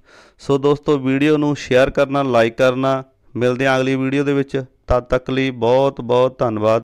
ਸੋ ਦੋਸਤੋ ਵੀਡੀਓ ਨੂੰ ਸ਼ੇਅਰ ਕਰਨਾ ਲਾਈਕ ਕਰਨਾ ਮਿਲਦੇ ਆਂ ਅਗਲੀ ਵੀਡੀਓ ਦੇ ਵਿੱਚ ਤਦ ਤੱਕ ਲਈ ਬਹੁਤ ਬਹੁਤ ਧੰਨਵਾਦ